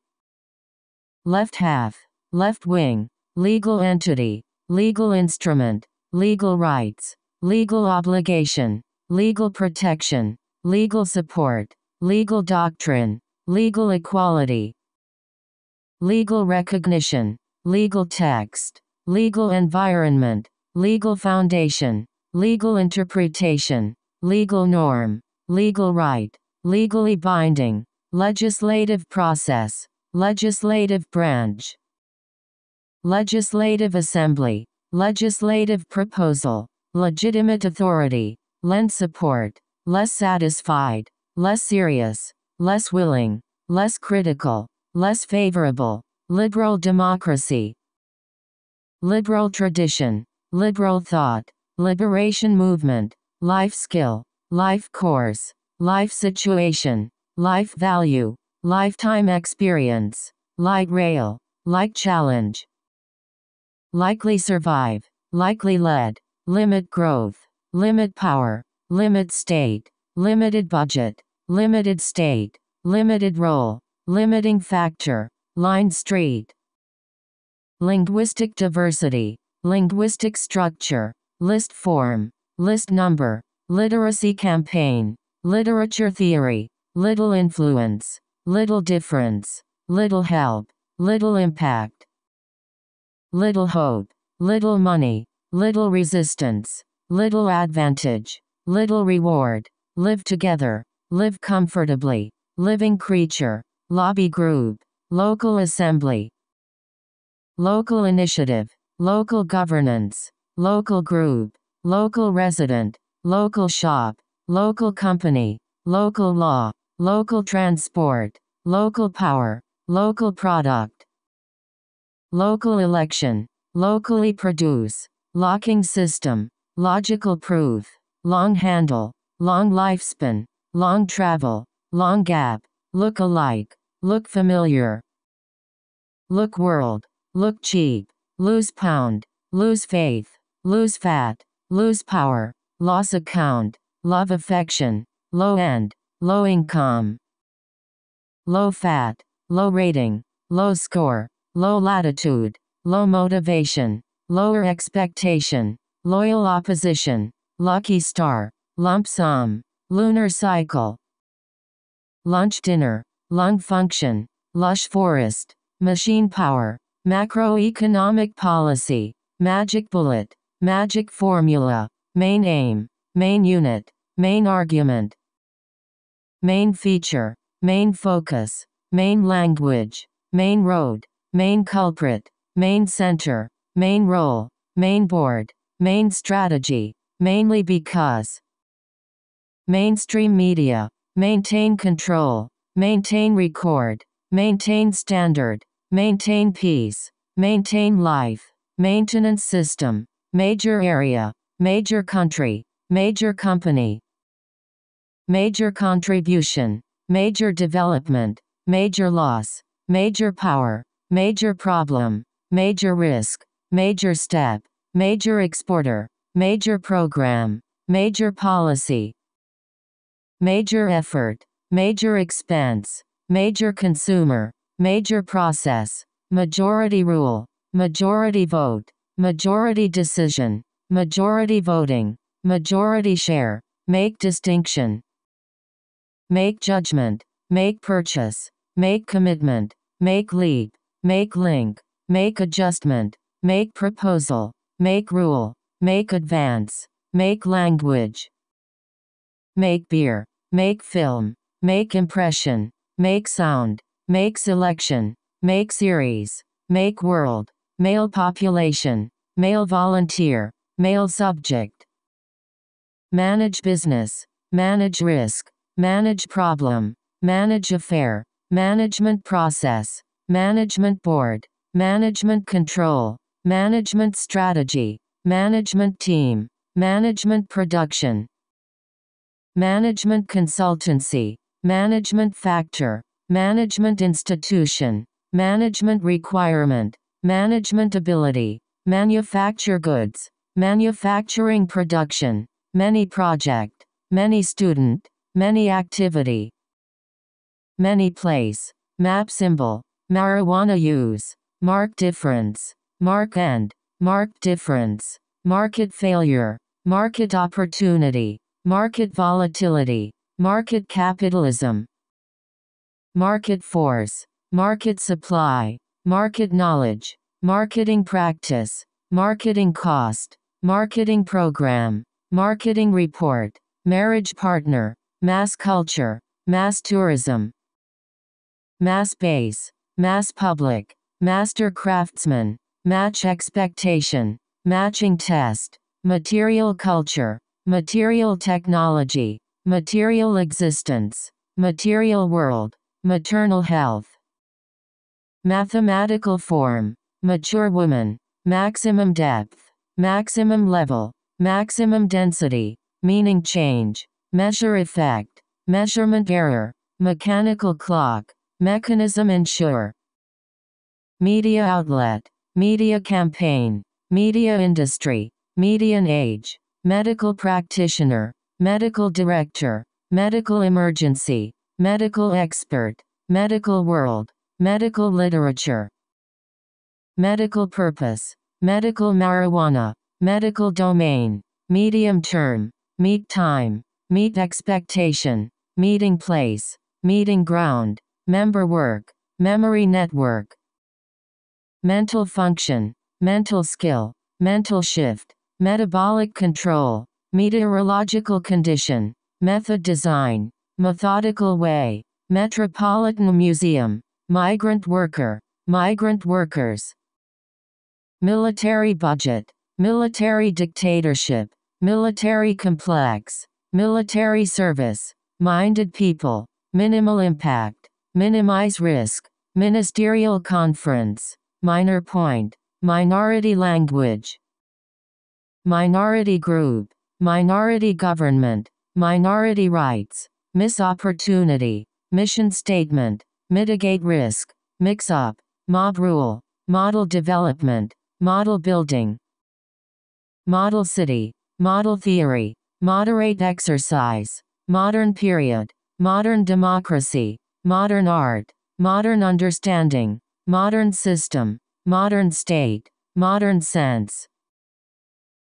Left half, left wing, legal entity, legal instrument, legal rights, legal obligation, legal protection, legal support, legal doctrine, legal equality, legal recognition, legal text, legal environment, legal foundation, legal interpretation, legal norm, legal right, legally binding, legislative process, legislative branch, legislative assembly, legislative proposal, legitimate authority, lend support, less satisfied, less serious, less willing, less critical, less favorable, liberal democracy, liberal tradition, liberal thought, liberation movement, life skill, life course, life situation, life value, lifetime experience, light rail, like challenge, likely survive, likely led, limit growth, limit power, limit state, limited budget, limited state, limited role, limiting factor, line street, linguistic diversity, linguistic structure, List form. List number. Literacy campaign. Literature theory. Little influence. Little difference. Little help. Little impact. Little hope. Little money. Little resistance. Little advantage. Little reward. Live together. Live comfortably. Living creature. Lobby group. Local assembly. Local initiative. Local governance local group, local resident, local shop, local company, local law, local transport, local power, local product, local election, locally produce, locking system, logical proof, long handle, long lifespan, long travel, long gap, look alike, look familiar, look world, look cheap, lose pound, lose faith, lose fat, lose power, loss account, love affection, low end, low income, low fat, low rating, low score, low latitude, low motivation, lower expectation, loyal opposition, lucky star, lump sum, lunar cycle, lunch dinner, lung function, lush forest, machine power, macroeconomic policy, magic bullet, Magic formula. Main aim. Main unit. Main argument. Main feature. Main focus. Main language. Main road. Main culprit. Main center. Main role. Main board. Main strategy. Mainly because. Mainstream media. Maintain control. Maintain record. Maintain standard. Maintain peace. Maintain life. Maintenance system. Major area. Major country. Major company. Major contribution. Major development. Major loss. Major power. Major problem. Major risk. Major step. Major exporter. Major program. Major policy. Major effort. Major expense. Major consumer. Major process. Majority rule. Majority vote. Majority decision. Majority voting. Majority share. Make distinction. Make judgment. Make purchase. Make commitment. Make leap. Make link. Make adjustment. Make proposal. Make rule. Make advance. Make language. Make beer. Make film. Make impression. Make sound. Make selection. Make series. Make world. Male population. Male volunteer. Male subject. Manage business. Manage risk. Manage problem. Manage affair. Management process. Management board. Management control. Management strategy. Management team. Management production. Management consultancy. Management factor. Management institution. Management requirement management ability, manufacture goods, manufacturing production, many project, many student, many activity, many place, map symbol, marijuana use, mark difference, mark end, mark difference, market failure, market opportunity, market volatility, market capitalism, market force, market supply, market knowledge, marketing practice, marketing cost, marketing program, marketing report, marriage partner, mass culture, mass tourism, mass base, mass public, master craftsman, match expectation, matching test, material culture, material technology, material existence, material world, maternal health, Mathematical form. Mature woman. Maximum depth. Maximum level. Maximum density. Meaning change. Measure effect. Measurement error. Mechanical clock. Mechanism ensure. Media outlet. Media campaign. Media industry. Median age. Medical practitioner. Medical director. Medical emergency. Medical expert. Medical world. Medical literature. Medical purpose. Medical marijuana. Medical domain. Medium term. Meet time. Meet expectation. Meeting place. Meeting ground. Member work. Memory network. Mental function. Mental skill. Mental shift. Metabolic control. Meteorological condition. Method design. Methodical way. Metropolitan Museum migrant worker, migrant workers. Military budget, military dictatorship, military complex, military service, minded people, minimal impact, minimize risk, ministerial conference, minor point, minority language, minority group, minority government, minority rights, miss opportunity, mission statement, mitigate risk, mix up, mob rule, model development, model building, model city, model theory, moderate exercise, modern period, modern democracy, modern art, modern understanding, modern system, modern state, modern sense,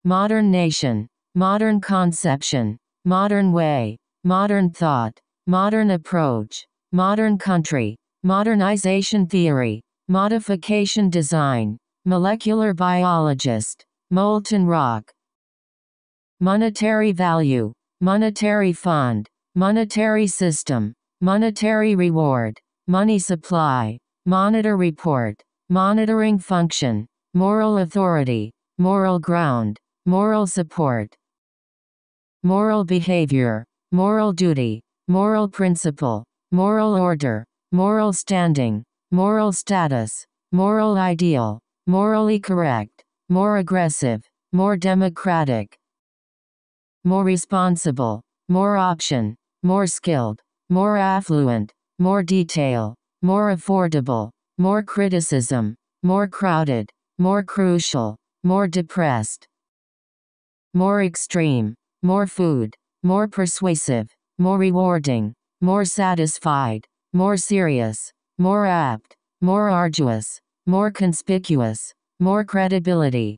modern nation, modern conception, modern way, modern thought, modern approach modern country, modernization theory, modification design, molecular biologist, molten rock, monetary value, monetary fund, monetary system, monetary reward, money supply, monitor report, monitoring function, moral authority, moral ground, moral support, moral behavior, moral duty, moral principle, moral order, moral standing, moral status, moral ideal, morally correct, more aggressive, more democratic, more responsible, more option, more skilled, more affluent, more detail, more affordable, more criticism, more crowded, more crucial, more depressed, more extreme, more food, more persuasive, more rewarding, more satisfied, more serious, more apt, more arduous, more conspicuous, more credibility,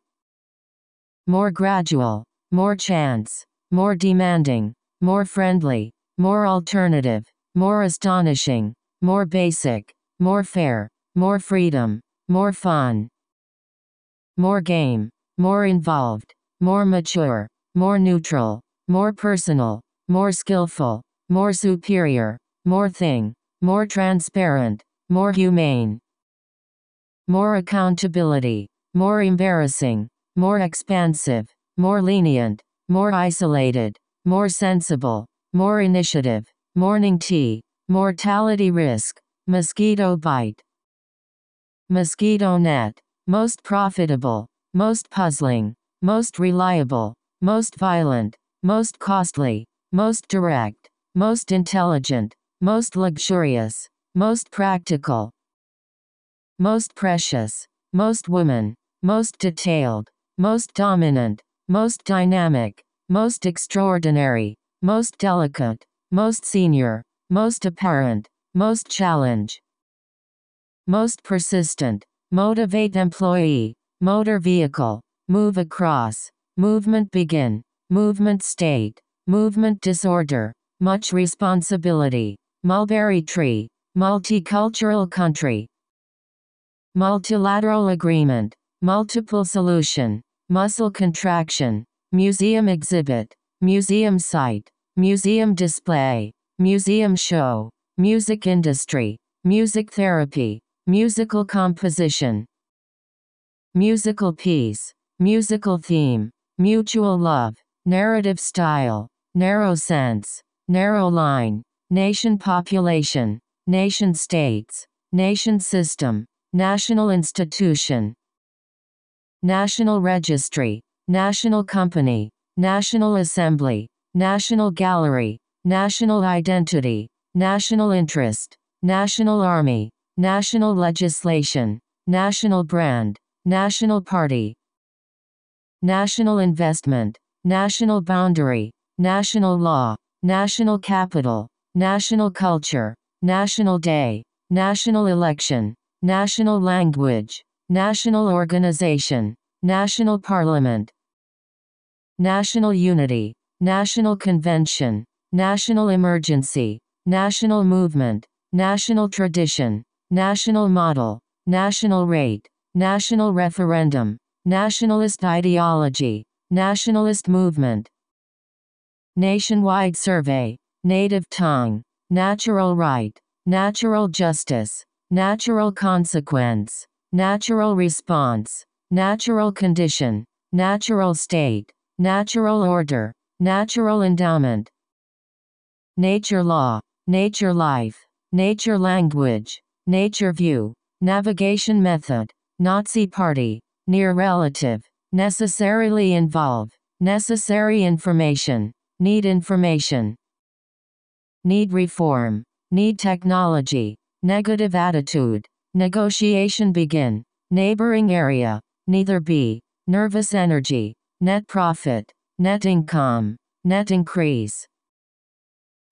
more gradual, more chance, more demanding, more friendly, more alternative, more astonishing, more basic, more fair, more freedom, more fun, more game, more involved, more mature, more neutral, more personal, more skillful, more superior, more thing, more transparent, more humane, more accountability, more embarrassing, more expansive, more lenient, more isolated, more sensible, more initiative, morning tea, mortality risk, mosquito bite, mosquito net, most profitable, most puzzling, most reliable, most violent, most costly, most direct most intelligent, most luxurious, most practical, most precious, most woman, most detailed, most dominant, most dynamic, most extraordinary, most delicate, most senior, most apparent, most challenge, most persistent, motivate employee, motor vehicle, move across, movement begin, movement state, movement disorder, much responsibility. Mulberry tree, multicultural country. Multilateral agreement, multiple solution, muscle contraction, museum exhibit, museum site, museum display, museum show, music industry, music therapy, musical composition, musical piece, musical theme, mutual love, narrative style, narrow sense, narrow line, nation population, nation states, nation system, national institution, national registry, national company, national assembly, national gallery, national identity, national interest, national army, national legislation, national brand, national party, national investment, national boundary, national law. National Capital, National Culture, National Day, National Election, National Language, National Organization, National Parliament, National Unity, National Convention, National Emergency, National Movement, National Tradition, National Model, National Rate, National Referendum, Nationalist Ideology, Nationalist Movement, Nationwide Survey, Native Tongue, Natural Right, Natural Justice, Natural Consequence, Natural Response, Natural Condition, Natural State, Natural Order, Natural Endowment, Nature Law, Nature Life, Nature Language, Nature View, Navigation Method, Nazi Party, Near Relative, Necessarily Involve, Necessary Information, Need information. Need reform. Need technology. Negative attitude. Negotiation begin. Neighboring area. Neither be. Nervous energy. Net profit. Net income. Net increase.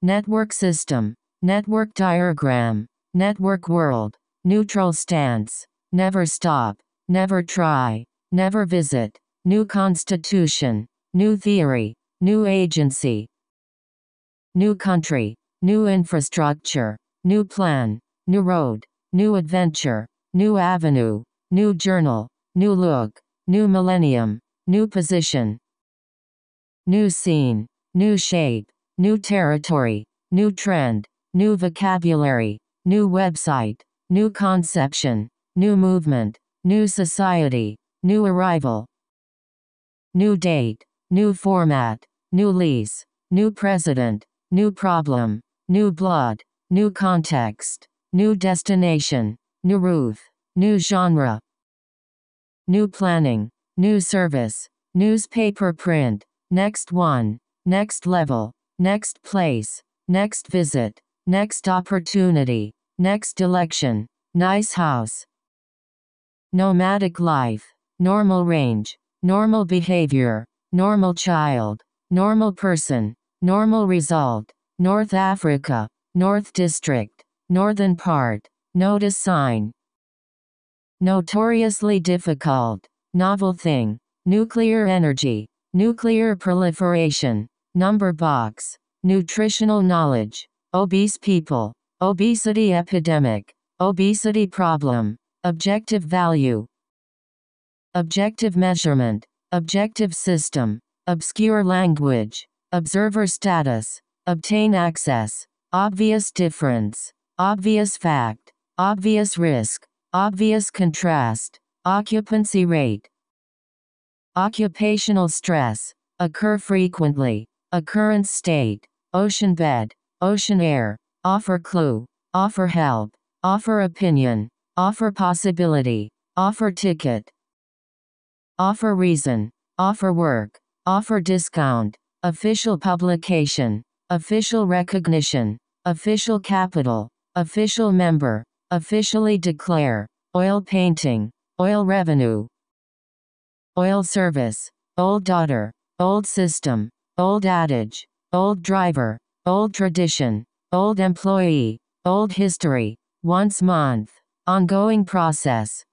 Network system. Network diagram. Network world. Neutral stance. Never stop. Never try. Never visit. New constitution. New theory. New agency. New country. New infrastructure. New plan. New road. New adventure. New avenue. New journal. New look. New millennium. New position. New scene. New shape. New territory. New trend. New vocabulary. New website. New conception. New movement. New society. New arrival. New date. New format. New lease. New president. New problem. New blood. New context. New destination. New roof. New genre. New planning. New service. Newspaper print. Next one. Next level. Next place. Next visit. Next opportunity. Next election. Nice house. Nomadic life. Normal range. Normal behavior normal child, normal person, normal result, North Africa, North District, northern part, notice sign. Notoriously difficult, novel thing, nuclear energy, nuclear proliferation, number box, nutritional knowledge, obese people, obesity epidemic, obesity problem, objective value, objective measurement, Objective system. Obscure language. Observer status. Obtain access. Obvious difference. Obvious fact. Obvious risk. Obvious contrast. Occupancy rate. Occupational stress. Occur frequently. Occurrence state. Ocean bed. Ocean air. Offer clue. Offer help. Offer opinion. Offer possibility. Offer ticket. Offer reason. Offer work. Offer discount. Official publication. Official recognition. Official capital. Official member. Officially declare. Oil painting. Oil revenue. Oil service. Old daughter. Old system. Old adage. Old driver. Old tradition. Old employee. Old history. Once month. Ongoing process.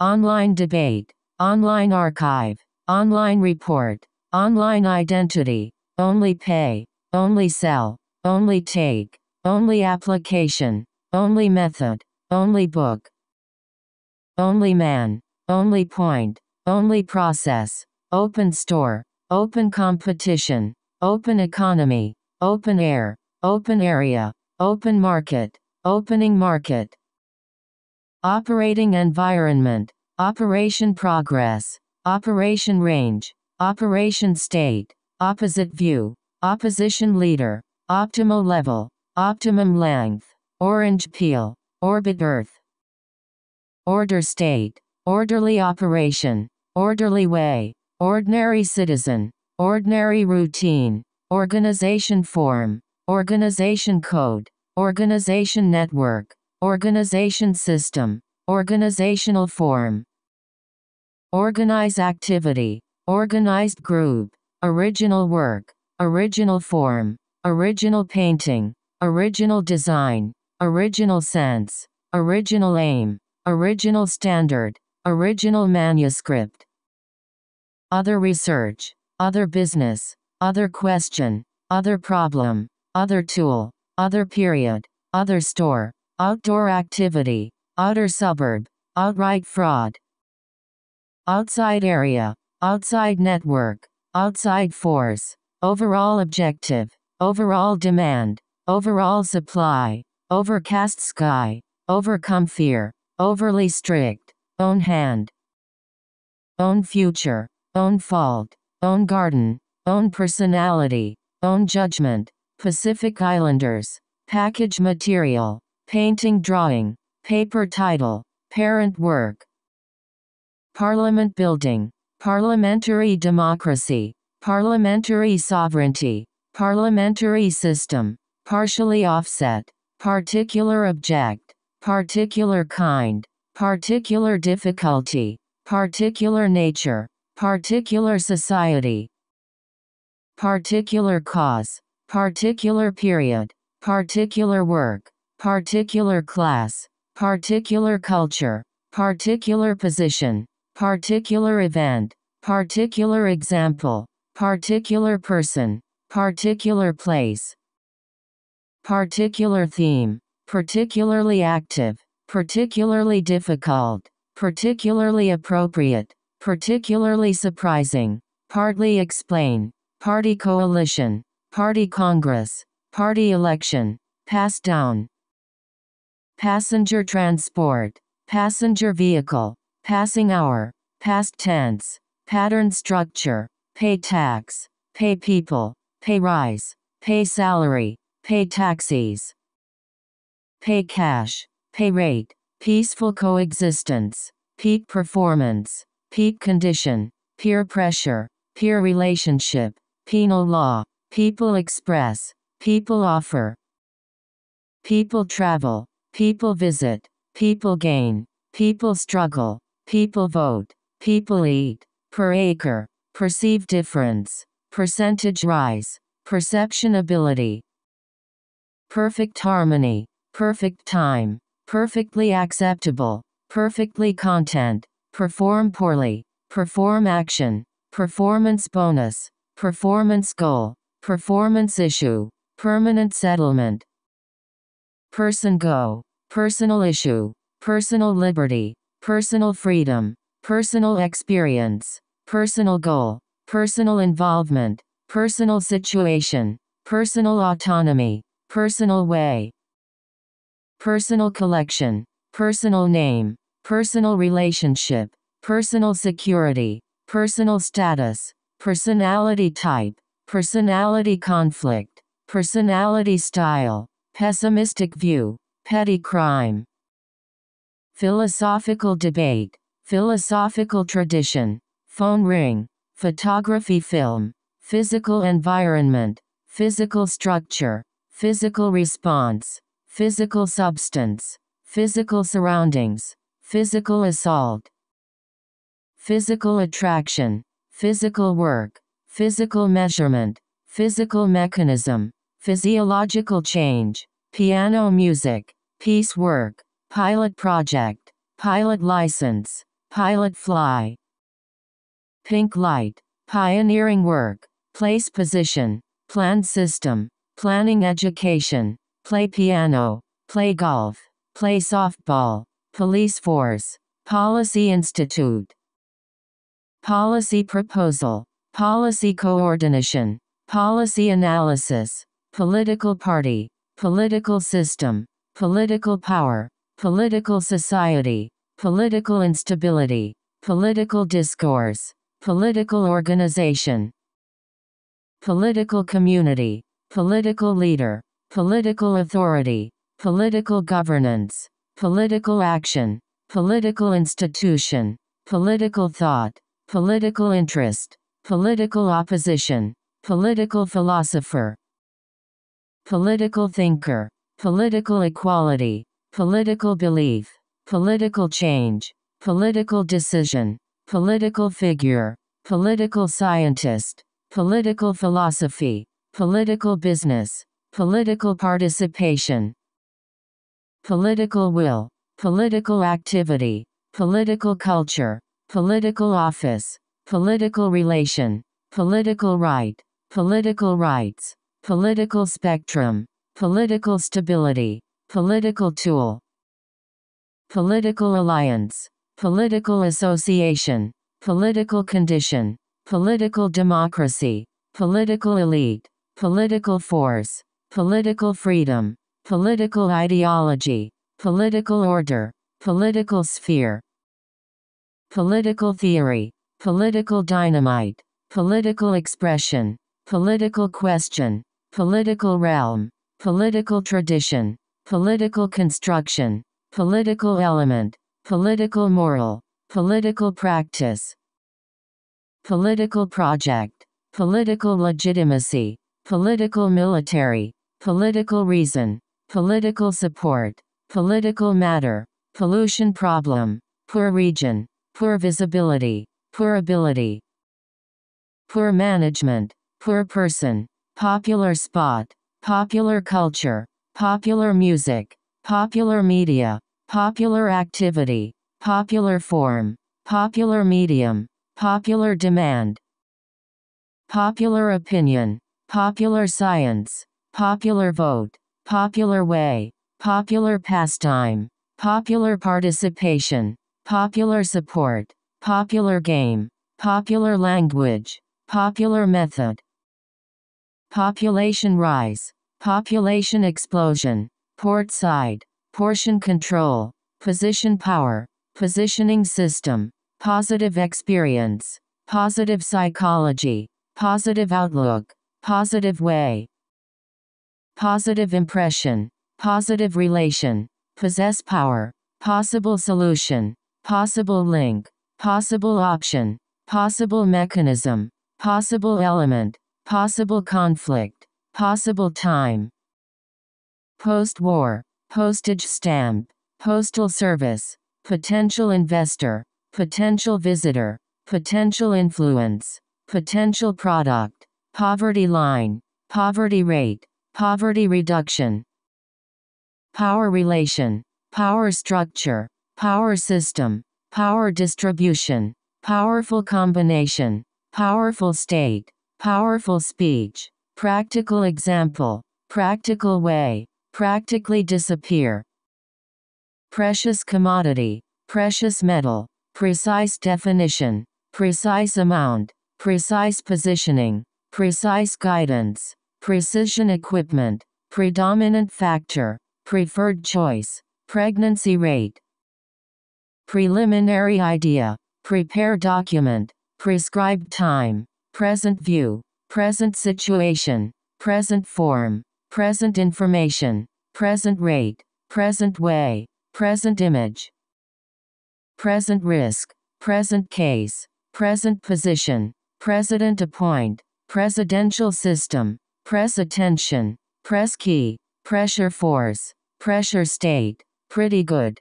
Online debate. Online Archive, Online Report, Online Identity, Only Pay, Only Sell, Only Take, Only Application, Only Method, Only Book, Only Man, Only Point, Only Process, Open Store, Open Competition, Open Economy, Open Air, Open Area, Open Market, Opening Market, Operating Environment, Operation Progress, Operation Range, Operation State, Opposite View, Opposition Leader, Optimal Level, Optimum Length, Orange Peel, Orbit Earth. Order State, Orderly Operation, Orderly Way, Ordinary Citizen, Ordinary Routine, Organization Form, Organization Code, Organization Network, Organization System, Organizational form. Organize activity. Organized group. Original work. Original form. Original painting. Original design. Original sense. Original aim. Original standard. Original manuscript. Other research. Other business. Other question. Other problem. Other tool. Other period. Other store. Outdoor activity outer suburb, outright fraud, outside area, outside network, outside force, overall objective, overall demand, overall supply, overcast sky, overcome fear, overly strict, own hand, own future, own fault, own garden, own personality, own judgment, Pacific Islanders, package material, painting drawing, Paper title, Parent Work. Parliament Building, Parliamentary Democracy, Parliamentary Sovereignty, Parliamentary System, Partially Offset, Particular Object, Particular Kind, Particular Difficulty, Particular Nature, Particular Society, Particular Cause, Particular Period, Particular Work, Particular Class, particular culture, particular position, particular event, particular example, particular person, particular place, particular theme, particularly active, particularly difficult, particularly appropriate, particularly surprising, partly explain, party coalition, party congress, party election, pass down, passenger transport, passenger vehicle, passing hour, past tense, pattern structure, pay tax, pay people, pay rise, pay salary, pay taxis, pay cash, pay rate, peaceful coexistence, peak performance, peak condition, peer pressure, peer relationship, penal law, people express, people offer, people travel, People visit. People gain. People struggle. People vote. People eat. Per acre. Perceive difference. Percentage rise. Perception ability. Perfect harmony. Perfect time. Perfectly acceptable. Perfectly content. Perform poorly. Perform action. Performance bonus. Performance goal. Performance issue. Permanent settlement person go, personal issue, personal liberty, personal freedom, personal experience, personal goal, personal involvement, personal situation, personal autonomy, personal way, personal collection, personal name, personal relationship, personal security, personal status, personality type, personality conflict, personality style, Pessimistic view, petty crime. Philosophical debate, philosophical tradition, phone ring, photography film, physical environment, physical structure, physical response, physical substance, physical surroundings, physical assault, physical attraction, physical work, physical measurement, physical mechanism, physiological change, piano music, piece work, pilot project, pilot license, pilot fly, pink light, pioneering work, place position, planned system, planning education, play piano, play golf, play softball, police force, policy institute, policy proposal, policy coordination, policy analysis, political party, political system, political power, political society, political instability, political discourse, political organization, political community, political leader, political authority, political governance, political action, political institution, political thought, political interest, political opposition, political philosopher, political thinker, political equality, political belief, political change, political decision, political figure, political scientist, political philosophy, political business, political participation, political will, political activity, political culture, political office, political relation, political right, political rights, Political spectrum. Political stability. Political tool. Political alliance. Political association. Political condition. Political democracy. Political elite. Political force. Political freedom. Political ideology. Political order. Political sphere. Political theory. Political dynamite. Political expression. Political question. Political realm. Political tradition. Political construction. Political element. Political moral. Political practice. Political project. Political legitimacy. Political military. Political reason. Political support. Political matter. Pollution problem. Poor region. Poor visibility. Poor ability. Poor management. Poor person popular spot, popular culture, popular music, popular media, popular activity, popular form, popular medium, popular demand, popular opinion, popular science, popular vote, popular way, popular pastime, popular participation, popular support, popular game, popular language, popular method, Population rise. Population explosion. Port side. Portion control. Position power. Positioning system. Positive experience. Positive psychology. Positive outlook. Positive way. Positive impression. Positive relation. Possess power. Possible solution. Possible link. Possible option. Possible mechanism. Possible element. Possible conflict. Possible time. Post-war. Postage stamp. Postal service. Potential investor. Potential visitor. Potential influence. Potential product. Poverty line. Poverty rate. Poverty reduction. Power relation. Power structure. Power system. Power distribution. Powerful combination. Powerful state. Powerful speech. Practical example. Practical way. Practically disappear. Precious commodity. Precious metal. Precise definition. Precise amount. Precise positioning. Precise guidance. Precision equipment. Predominant factor. Preferred choice. Pregnancy rate. Preliminary idea. Prepare document. Prescribed time present view, present situation, present form, present information, present rate, present way, present image, present risk, present case, present position, president appoint, presidential system, press attention, press key, pressure force, pressure state, pretty good.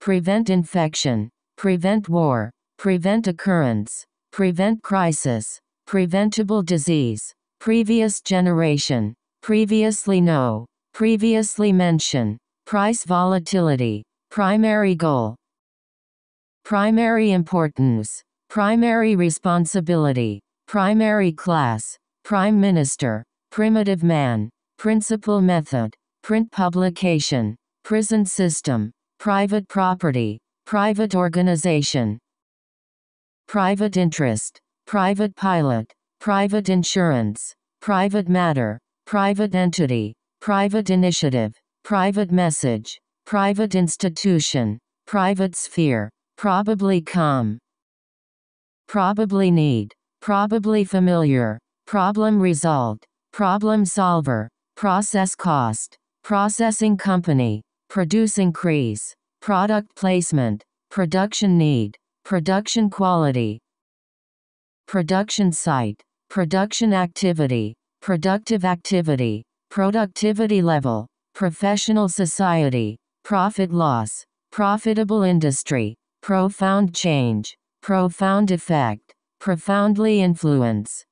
Prevent infection, prevent war, prevent occurrence, prevent crisis, preventable disease, previous generation, previously know, previously mention, price volatility, primary goal, primary importance, primary responsibility, primary class, prime minister, primitive man, principal method, print publication, prison system, private property, private organization, private interest, private pilot, private insurance, private matter, private entity, private initiative, private message, private institution, private sphere, probably come, probably need, probably familiar, problem resolved, problem solver, process cost, processing company, produce increase, product placement, production need, Production quality. Production site. Production activity. Productive activity. Productivity level. Professional society. Profit loss. Profitable industry. Profound change. Profound effect. Profoundly influence.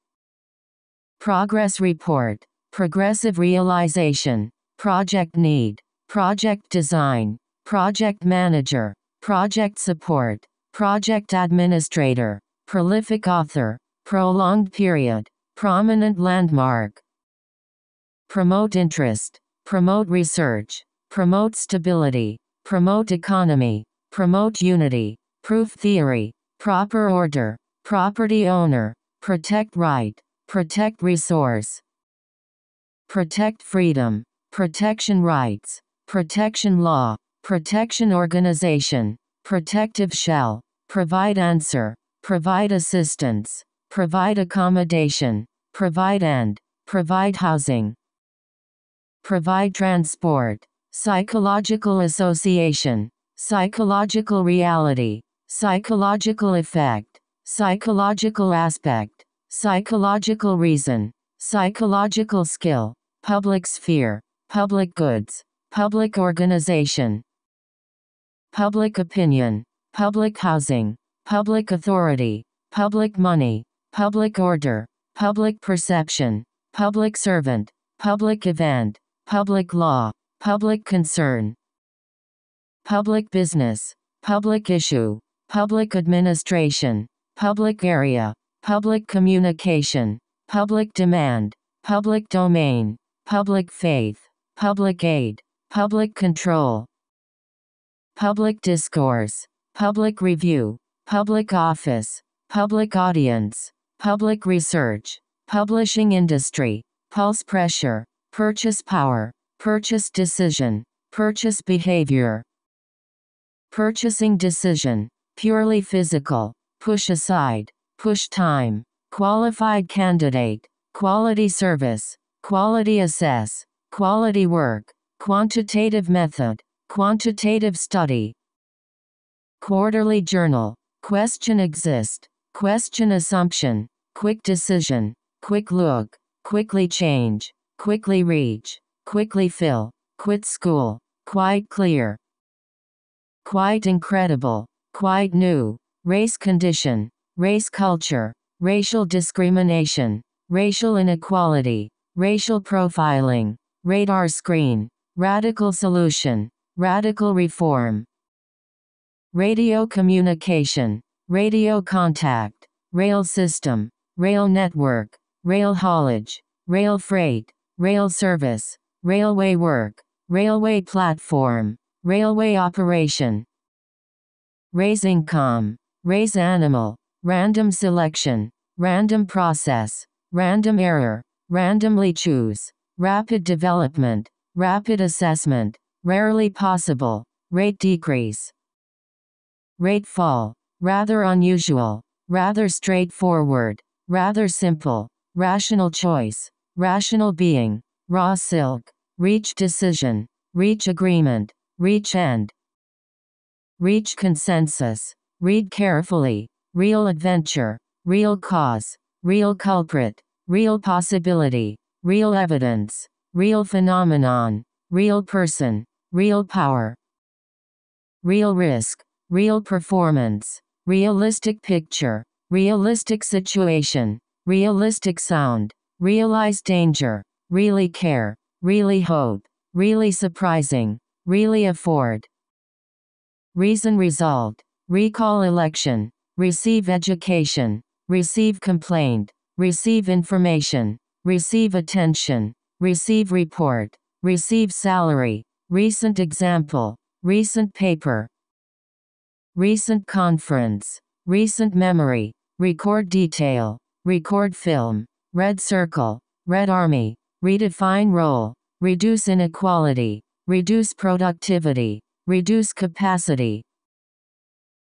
Progress report. Progressive realization. Project need. Project design. Project manager. Project support project administrator, prolific author, prolonged period, prominent landmark. Promote interest, promote research, promote stability, promote economy, promote unity, proof theory, proper order, property owner, protect right, protect resource, protect freedom, protection rights, protection law, protection organization, protective shell, provide answer, provide assistance, provide accommodation, provide and, provide housing, provide transport, psychological association, psychological reality, psychological effect, psychological aspect, psychological reason, psychological skill, public sphere, public goods, public organization, public opinion, public housing, public authority, public money, public order, public perception, public servant, public event, public law, public concern, public business, public issue, public administration, public area, public communication, public demand, public domain, public faith, public aid, public control, public discourse public review, public office, public audience, public research, publishing industry, pulse pressure, purchase power, purchase decision, purchase behavior. Purchasing decision, purely physical, push aside, push time, qualified candidate, quality service, quality assess, quality work, quantitative method, quantitative study, Quarterly Journal. Question Exist. Question Assumption. Quick Decision. Quick Look. Quickly Change. Quickly Reach. Quickly Fill. Quit School. Quite Clear. Quite Incredible. Quite New. Race Condition. Race Culture. Racial Discrimination. Racial Inequality. Racial Profiling. Radar Screen. Radical Solution. Radical Reform radio communication, radio contact, rail system, rail network, rail haulage, rail freight, rail service, railway work, railway platform, railway operation. Raising com, raise animal, random selection, random process, random error, randomly choose, rapid development, rapid assessment, rarely possible, rate decrease. Rate fall. Rather unusual. Rather straightforward. Rather simple. Rational choice. Rational being. Raw silk. Reach decision. Reach agreement. Reach end. Reach consensus. Read carefully. Real adventure. Real cause. Real culprit. Real possibility. Real evidence. Real phenomenon. Real person. Real power. Real risk real performance, realistic picture, realistic situation, realistic sound, realize danger, really care, really hope, really surprising, really afford. Reason result, recall election, receive education, receive complaint, receive information, receive attention, receive report, receive salary, recent example, recent paper, Recent conference. Recent memory. Record detail. Record film. Red circle. Red army. Redefine role. Reduce inequality. Reduce productivity. Reduce capacity.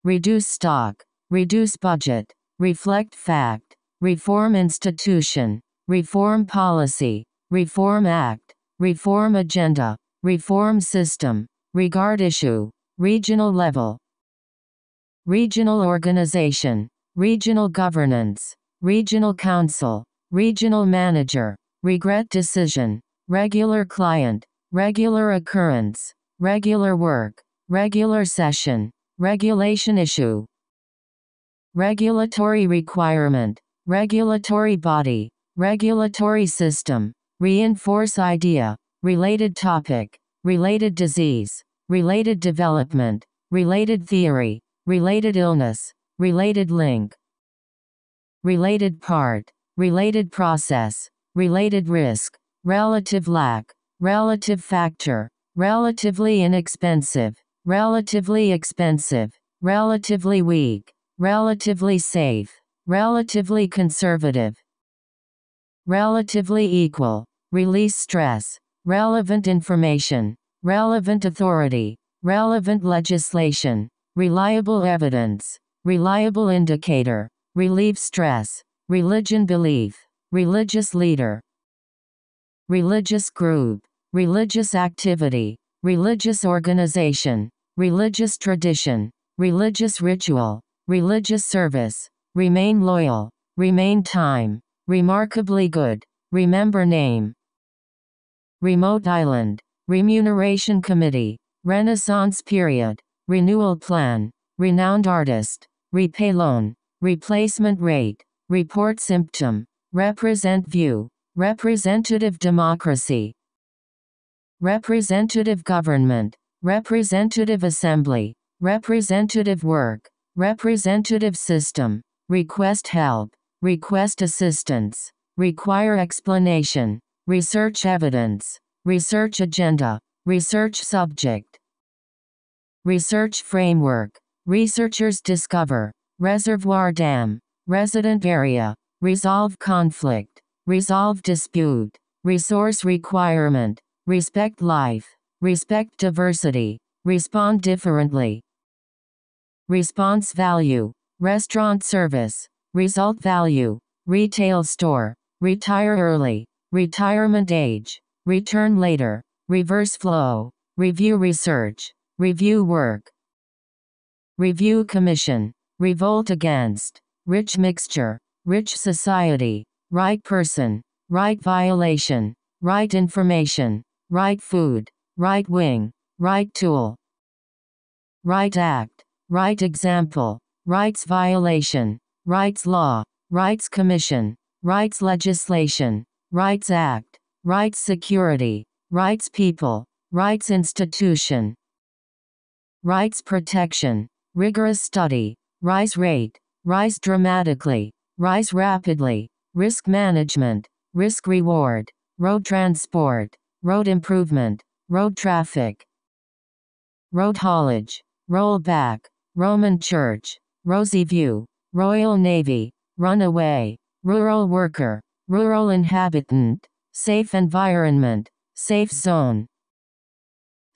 Reduce stock. Reduce budget. Reflect fact. Reform institution. Reform policy. Reform act. Reform agenda. Reform system. Regard issue. Regional level regional organization, regional governance, regional council, regional manager, regret decision, regular client, regular occurrence, regular work, regular session, regulation issue, regulatory requirement, regulatory body, regulatory system, reinforce idea, related topic, related disease, related development, related theory, related illness, related link, related part, related process, related risk, relative lack, relative factor, relatively inexpensive, relatively expensive, relatively weak, relatively safe, relatively conservative, relatively equal, release stress, relevant information, relevant authority, relevant legislation, reliable evidence, reliable indicator, relieve stress, religion belief, religious leader, religious group, religious activity, religious organization, religious tradition, religious ritual, religious service, remain loyal, remain time, remarkably good, remember name, remote island, remuneration committee, renaissance period, renewal plan, renowned artist, repay loan, replacement rate, report symptom, represent view, representative democracy, representative government, representative assembly, representative work, representative system, request help, request assistance, require explanation, research evidence, research agenda, research subject, Research framework. Researchers discover. Reservoir dam. Resident area. Resolve conflict. Resolve dispute. Resource requirement. Respect life. Respect diversity. Respond differently. Response value. Restaurant service. Result value. Retail store. Retire early. Retirement age. Return later. Reverse flow. Review research. Review work. Review Commission. Revolt against. Rich mixture. Rich society. Right person. Right violation. Right information. Right food. Right wing. Right tool. Right act. Right example. Rights violation. Rights law. Rights commission. Rights legislation. Rights act. Rights security. Rights people. Rights institution. Rights protection. Rigorous study. Rise rate. Rise dramatically. Rise rapidly. Risk management. Risk reward. Road transport. Road improvement. Road traffic. Road haulage. Rollback. Roman Church. Rosy View. Royal Navy. Runaway. Rural worker. Rural inhabitant. Safe environment. Safe zone.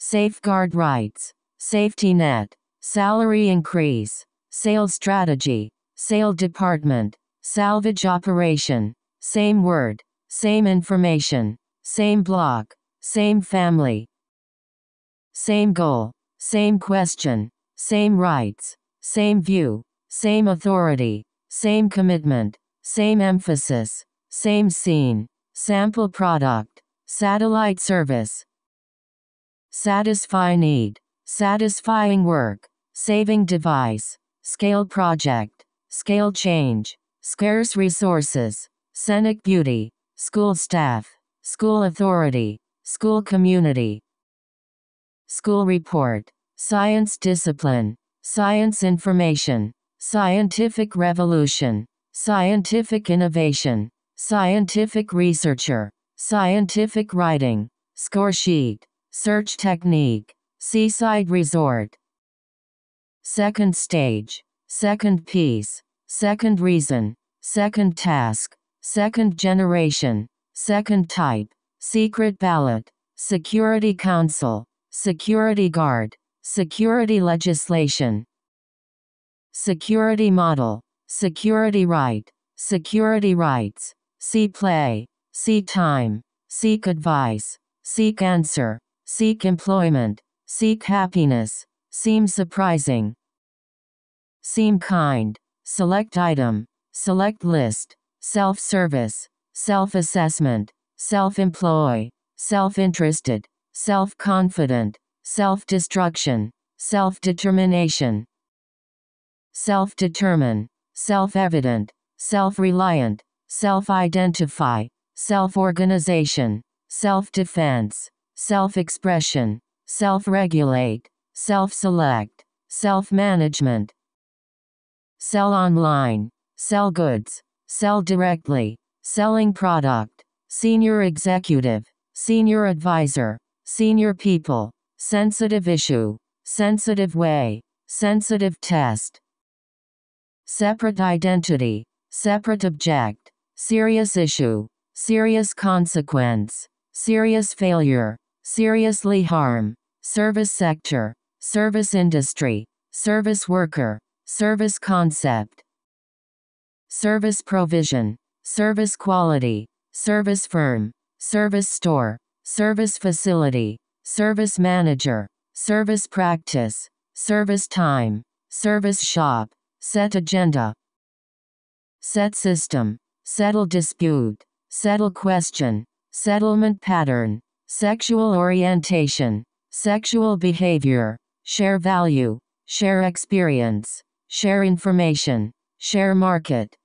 Safeguard rights safety net, salary increase, sales strategy, sale department, salvage operation, same word, same information, same block, same family, same goal, same question, same rights, same view, same authority, same commitment, same emphasis, same scene, sample product, satellite service, satisfy need. Satisfying work. Saving device. Scale project. Scale change. Scarce resources. Scenic beauty. School staff. School authority. School community. School report. Science discipline. Science information. Scientific revolution. Scientific innovation. Scientific researcher. Scientific writing. Score sheet. Search technique. Seaside Resort. Second stage. Second piece. Second reason. Second task. Second generation. Second type. Secret ballot. Security Council. Security Guard. Security legislation. Security model. Security right. Security rights. Seek play. Seek time. Seek advice. Seek answer. Seek employment. Seek happiness. Seem surprising. Seem kind. Select item. Select list. Self-service. Self-assessment. Self-employ. Self-interested. Self-confident. Self-destruction. Self-determination. Self-determine. Self-evident. Self-reliant. Self-identify. Self-organization. Self-defense. Self-expression self-regulate, self-select, self-management, sell online, sell goods, sell directly, selling product, senior executive, senior advisor, senior people, sensitive issue, sensitive way, sensitive test, separate identity, separate object, serious issue, serious consequence, serious failure, seriously harm, service sector, service industry, service worker, service concept, service provision, service quality, service firm, service store, service facility, service manager, service practice, service time, service shop, set agenda, set system, settle dispute, settle question, settlement pattern, Sexual orientation, sexual behavior, share value, share experience, share information, share market,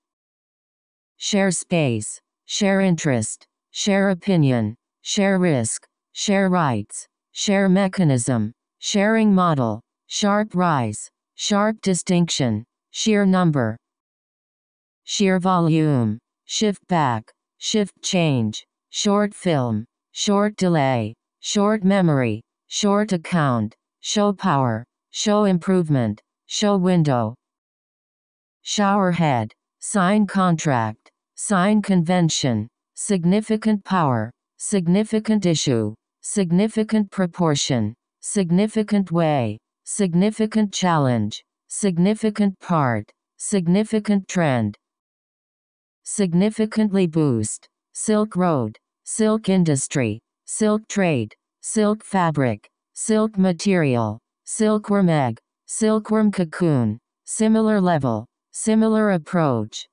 share space, share interest, share opinion, share risk, share rights, share mechanism, sharing model, sharp rise, sharp distinction, sheer number, sheer volume, shift back, shift change, short film short delay, short memory, short account, show power, show improvement, show window, shower head, sign contract, sign convention, significant power, significant issue, significant proportion, significant way, significant challenge, significant part, significant trend, significantly boost, Silk Road, silk industry, silk trade, silk fabric, silk material, silkworm egg, silkworm cocoon, similar level, similar approach,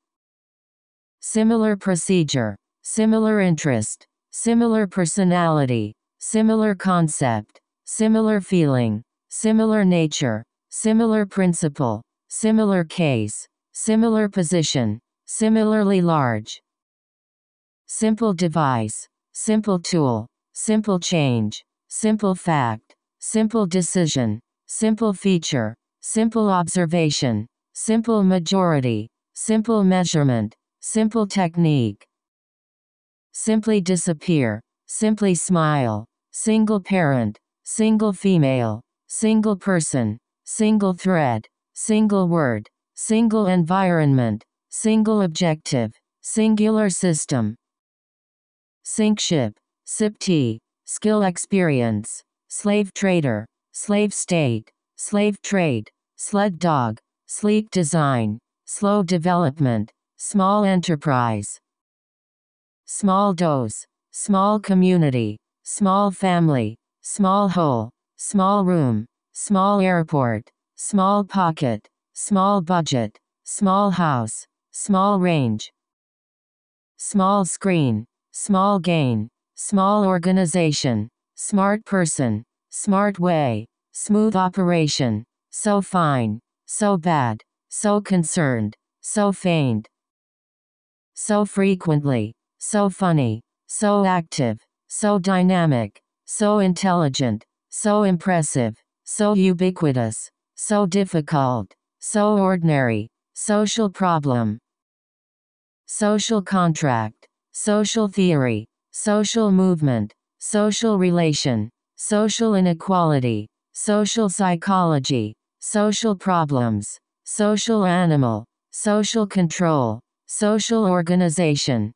similar procedure, similar interest, similar personality, similar concept, similar feeling, similar nature, similar principle, similar case, similar position, similarly large simple device, simple tool, simple change, simple fact, simple decision, simple feature, simple observation, simple majority, simple measurement, simple technique. Simply disappear, simply smile, single parent, single female, single person, single thread, single word, single environment, single objective, singular system, Sink ship, sip tea, Skill Experience, Slave Trader, Slave State, Slave Trade, Sled Dog, Sleek Design, Slow Development, Small Enterprise, Small Dose, Small Community, Small Family, Small Hole, Small Room, Small Airport, Small Pocket, Small Budget, Small House, Small Range, Small Screen, small gain, small organization, smart person, smart way, smooth operation, so fine, so bad, so concerned, so feigned, so frequently, so funny, so active, so dynamic, so intelligent, so impressive, so ubiquitous, so difficult, so ordinary, social problem, social contract, social theory, social movement, social relation, social inequality, social psychology, social problems, social animal, social control, social organization,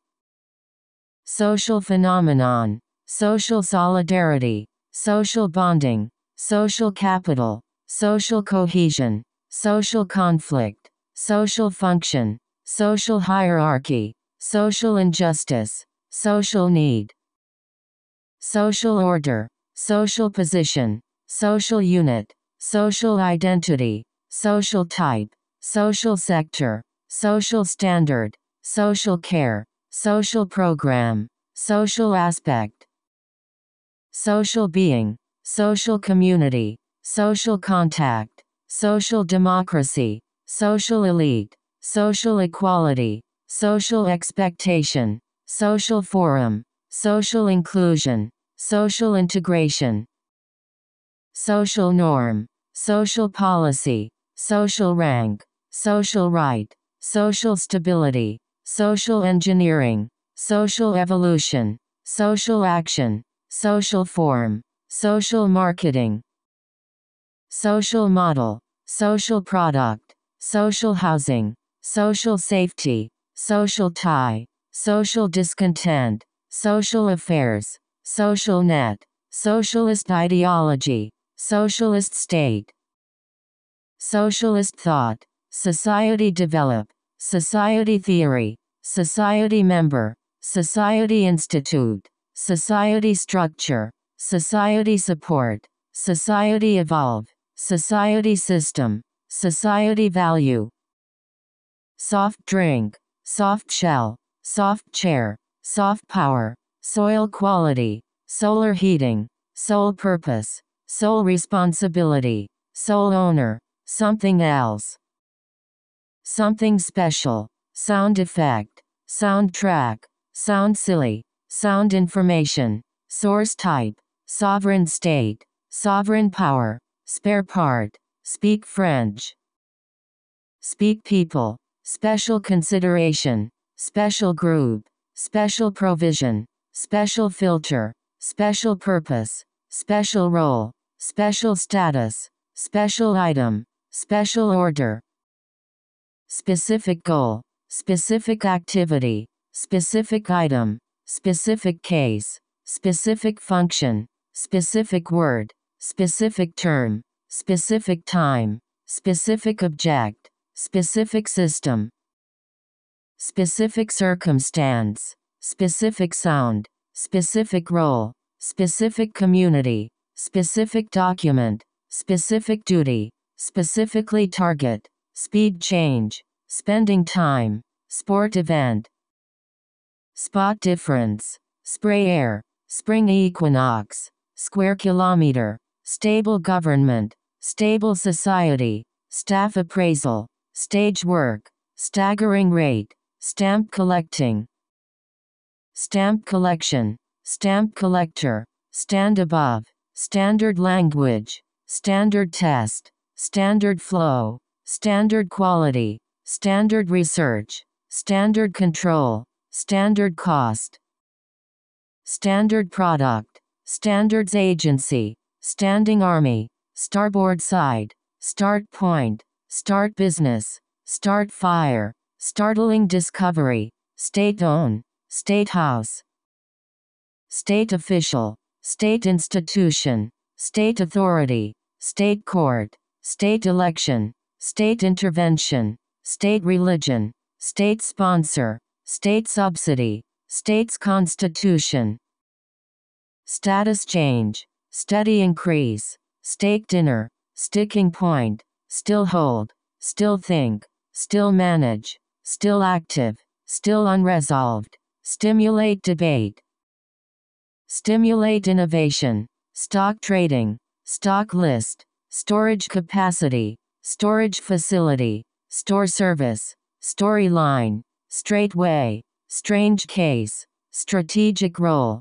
social phenomenon, social solidarity, social bonding, social capital, social cohesion, social conflict, social function, social hierarchy, social injustice, social need, social order, social position, social unit, social identity, social type, social sector, social standard, social care, social program, social aspect, social being, social community, social contact, social democracy, social elite, social equality, social expectation, social forum, social inclusion, social integration, social norm, social policy, social rank, social right, social stability, social engineering, social evolution, social action, social form, social marketing, social model, social product, social housing, social safety, social tie, social discontent, social affairs, social net, socialist ideology, socialist state, socialist thought, society develop, society theory, society member, society institute, society structure, society support, society evolve, society system, society value, soft drink, soft shell, soft chair, soft power, soil quality, solar heating, sole purpose, sole responsibility, sole owner, something else. Something special, sound effect, soundtrack, sound silly, sound information, source type, sovereign state, sovereign power, spare part, speak French. Speak people, special consideration, special group, special provision, special filter, special purpose, special role, special status, special item, special order, specific goal, specific activity, specific item, specific case, specific function, specific word, specific term, specific time, specific object, Specific system. Specific circumstance. Specific sound. Specific role. Specific community. Specific document. Specific duty. Specifically target. Speed change. Spending time. Sport event. Spot difference. Spray air. Spring equinox. Square kilometer. Stable government. Stable society. Staff appraisal stage work, staggering rate, stamp collecting, stamp collection, stamp collector, stand above, standard language, standard test, standard flow, standard quality, standard research, standard control, standard cost, standard product, standards agency, standing army, starboard side, start point, Start business. Start fire. Startling discovery. State own. State house. State official. State institution. State authority. State court. State election. State intervention. State religion. State sponsor. State subsidy. State's constitution. Status change. Steady increase. State dinner. Sticking point still hold, still think, still manage, still active, still unresolved, stimulate debate, stimulate innovation, stock trading, stock list, storage capacity, storage facility, store service, storyline, straightway, strange case, strategic role,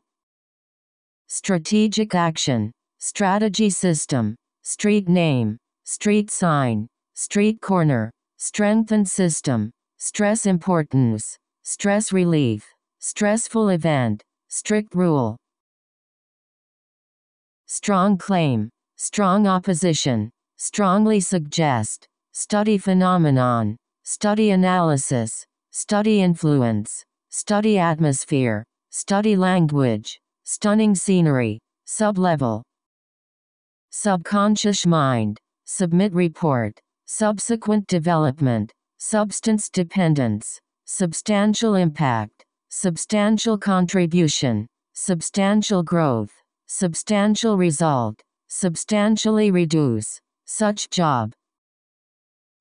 strategic action, strategy system, street name, street sign, street corner, strengthened system, stress importance, stress relief, stressful event, strict rule, strong claim, strong opposition, strongly suggest, study phenomenon, study analysis, study influence, study atmosphere, study language, stunning scenery, sublevel, subconscious mind, submit report, subsequent development, substance dependence, substantial impact, substantial contribution, substantial growth, substantial result, substantially reduce, such job,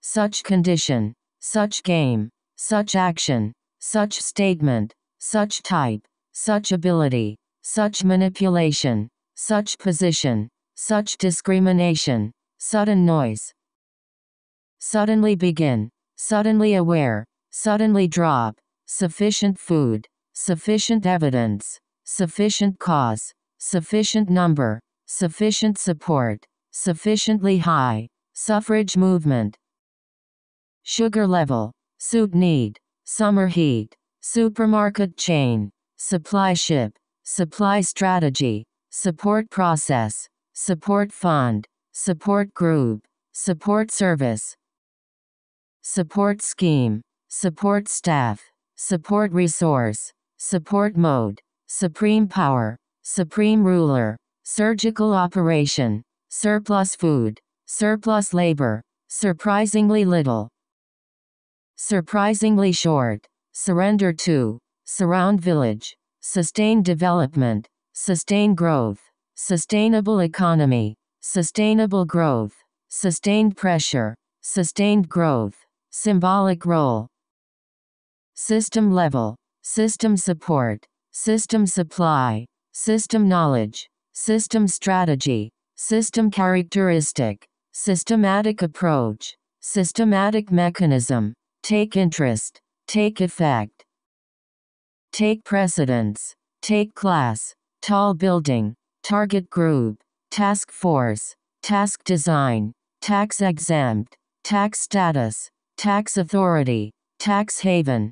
such condition, such game, such action, such statement, such type, such ability, such manipulation, such position, such discrimination, sudden noise. Suddenly begin, suddenly aware, suddenly drop, sufficient food, sufficient evidence, sufficient cause, sufficient number, sufficient support, sufficiently high, suffrage movement. Sugar level, suit need, summer heat, supermarket chain, supply ship, supply strategy, support process, support fund, Support group. Support service. Support scheme. Support staff. Support resource. Support mode. Supreme power. Supreme ruler. Surgical operation. Surplus food. Surplus labor. Surprisingly little. Surprisingly short. Surrender to. Surround village. Sustain development. Sustain growth. Sustainable economy. Sustainable growth. Sustained pressure. Sustained growth. Symbolic role. System level. System support. System supply. System knowledge. System strategy. System characteristic. Systematic approach. Systematic mechanism. Take interest. Take effect. Take precedence. Take class. Tall building. Target group task force, task design, tax exempt, tax status, tax authority, tax haven,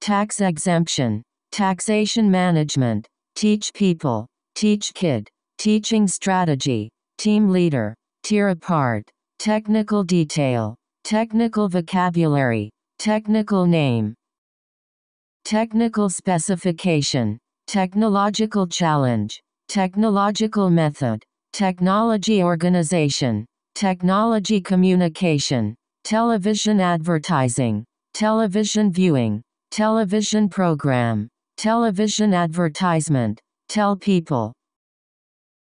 tax exemption, taxation management, teach people, teach kid, teaching strategy, team leader, tear apart, technical detail, technical vocabulary, technical name, technical specification, technological challenge, Technological method. Technology organization. Technology communication. Television advertising. Television viewing. Television program. Television advertisement. Tell people.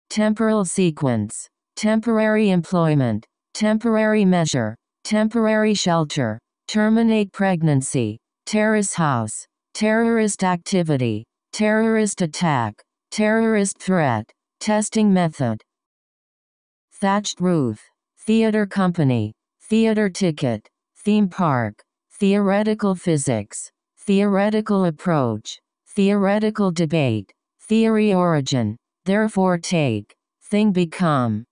Temporal sequence. Temporary employment. Temporary measure. Temporary shelter. Terminate pregnancy. Terrace house. Terrorist activity. Terrorist attack. Terrorist threat. Testing method. Thatched roof. Theater company. Theater ticket. Theme park. Theoretical physics. Theoretical approach. Theoretical debate. Theory origin. Therefore take. Thing become.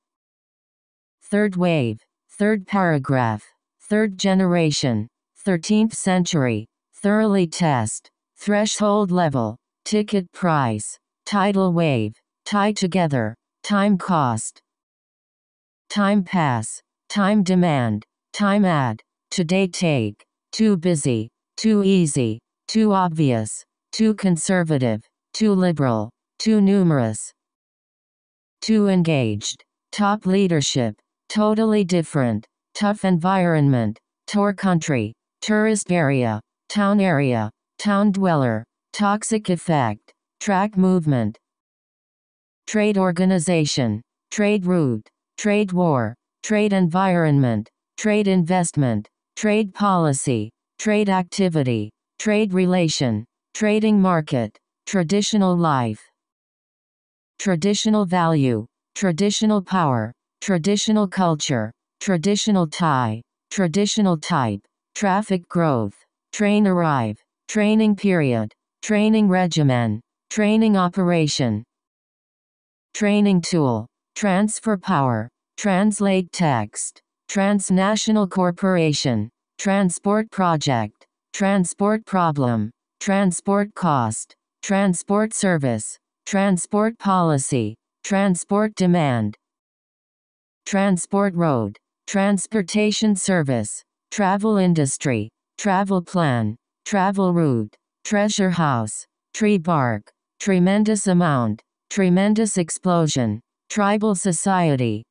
Third wave. Third paragraph. Third generation. 13th century. Thoroughly test. Threshold level. Ticket price. Tidal wave. Tie together. Time cost. Time pass. Time demand. Time add. Today take. Too busy. Too easy. Too obvious. Too conservative. Too liberal. Too numerous. Too engaged. Top leadership. Totally different. Tough environment. Tour country. Tourist area. Town area. Town dweller. Toxic effect. Track movement. Trade organization. Trade route. Trade war. Trade environment. Trade investment. Trade policy. Trade activity. Trade relation. Trading market. Traditional life. Traditional value. Traditional power. Traditional culture. Traditional tie. Traditional type. Traffic growth. Train arrive. Training period. Training regimen. Training operation. Training tool. Transfer power. Translate text. Transnational corporation. Transport project. Transport problem. Transport cost. Transport service. Transport policy. Transport demand. Transport road. Transportation service. Travel industry. Travel plan. Travel route. Treasure house. Tree bark. Tremendous amount. Tremendous explosion. Tribal society.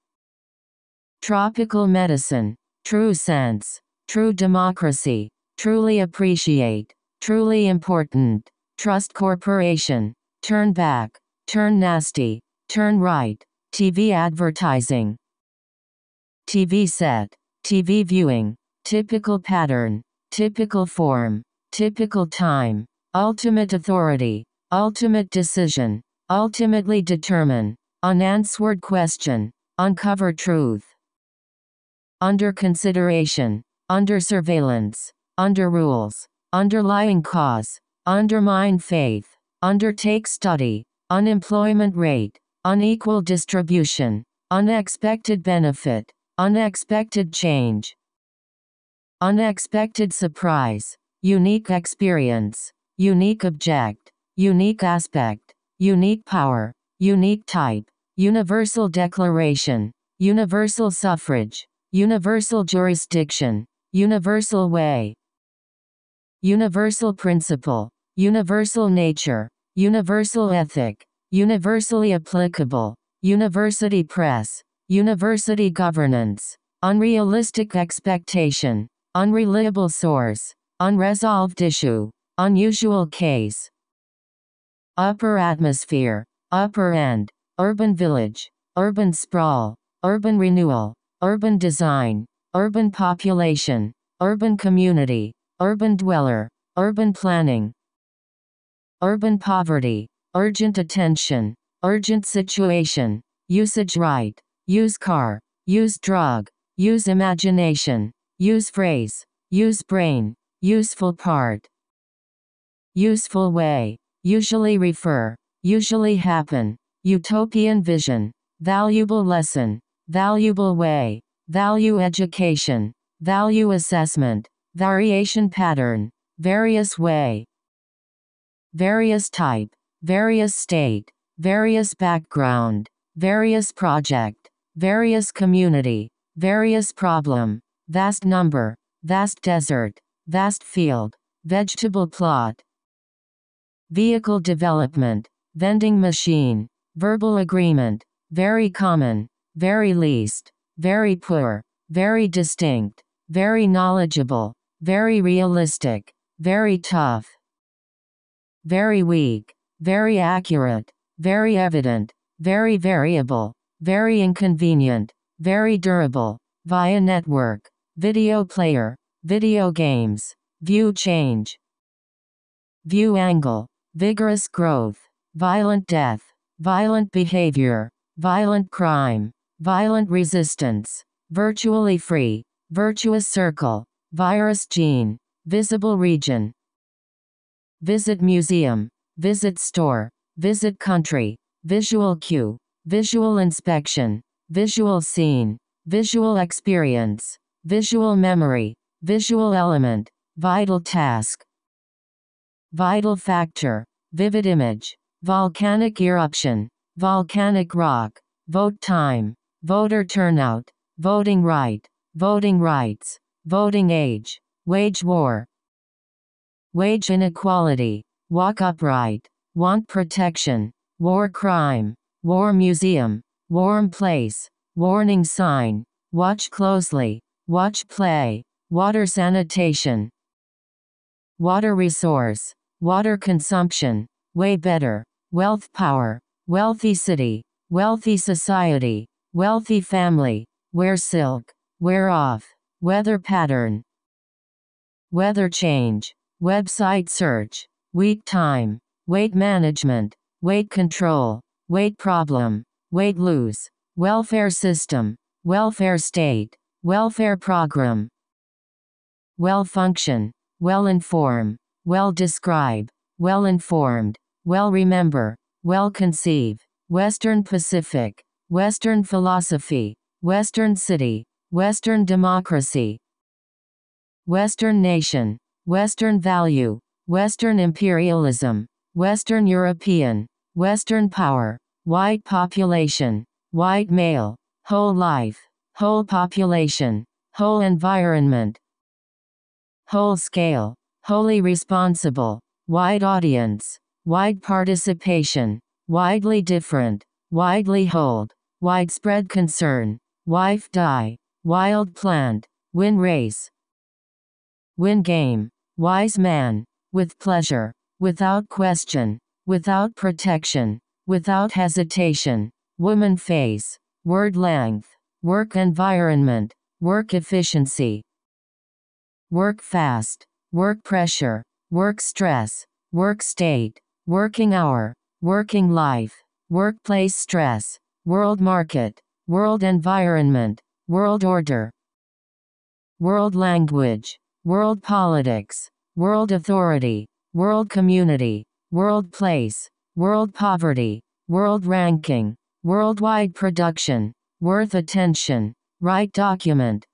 Tropical medicine. True sense. True democracy. Truly appreciate. Truly important. Trust corporation. Turn back. Turn nasty. Turn right. TV advertising. TV set. TV viewing. Typical pattern. Typical form. Typical time. Ultimate authority. Ultimate decision. Ultimately determine. Unanswered question. Uncover truth. Under consideration. Under surveillance. Under rules. Underlying cause. Undermine faith. Undertake study. Unemployment rate. Unequal distribution. Unexpected benefit. Unexpected change. Unexpected surprise. Unique experience. Unique object unique aspect, unique power, unique type, universal declaration, universal suffrage, universal jurisdiction, universal way, universal principle, universal nature, universal ethic, universally applicable, university press, university governance, unrealistic expectation, unreliable source, unresolved issue, unusual case, upper atmosphere, upper end, urban village, urban sprawl, urban renewal, urban design, urban population, urban community, urban dweller, urban planning, urban poverty, urgent attention, urgent situation, usage right, use car, use drug, use imagination, use phrase, use brain, useful part, useful way, usually refer, usually happen, utopian vision, valuable lesson, valuable way, value education, value assessment, variation pattern, various way, various type, various state, various background, various project, various community, various problem, vast number, vast desert, vast field, vegetable plot, Vehicle development. Vending machine. Verbal agreement. Very common. Very least. Very poor. Very distinct. Very knowledgeable. Very realistic. Very tough. Very weak. Very accurate. Very evident. Very variable. Very inconvenient. Very durable. Via network. Video player. Video games. View change. View angle vigorous growth, violent death, violent behavior, violent crime, violent resistance, virtually free, virtuous circle, virus gene, visible region. Visit museum, visit store, visit country, visual cue, visual inspection, visual scene, visual experience, visual memory, visual element, vital task, Vital factor. Vivid image. Volcanic eruption. Volcanic rock. Vote time. Voter turnout. Voting right. Voting rights. Voting age. Wage war. Wage inequality. Walk upright. Want protection. War crime. War museum. Warm place. Warning sign. Watch closely. Watch play. Water sanitation. Water resource water consumption, way better, wealth power, wealthy city, wealthy society, wealthy family, wear silk, wear off, weather pattern, weather change, website search, Week time, weight management, weight control, weight problem, weight lose, welfare system, welfare state, welfare program, well function, well inform, well describe, well informed, well remember, well conceive, Western Pacific, Western philosophy, Western city, Western democracy, Western nation, Western value, Western imperialism, Western European, Western power, white population, white male, whole life, whole population, whole environment, whole scale, wholly responsible, wide audience, wide participation, widely different, widely hold, widespread concern, wife die, wild plant, win race, win game, wise man, with pleasure, without question, without protection, without hesitation, woman face, word length, work environment, work efficiency, work fast work pressure, work stress, work state, working hour, working life, workplace stress, world market, world environment, world order, world language, world politics, world authority, world community, world place, world poverty, world ranking, worldwide production, worth attention, right document,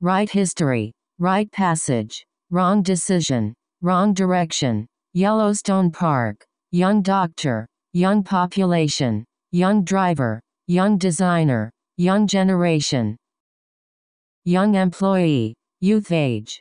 right history, right passage, Wrong Decision, Wrong Direction, Yellowstone Park, Young Doctor, Young Population, Young Driver, Young Designer, Young Generation, Young Employee, Youth Age.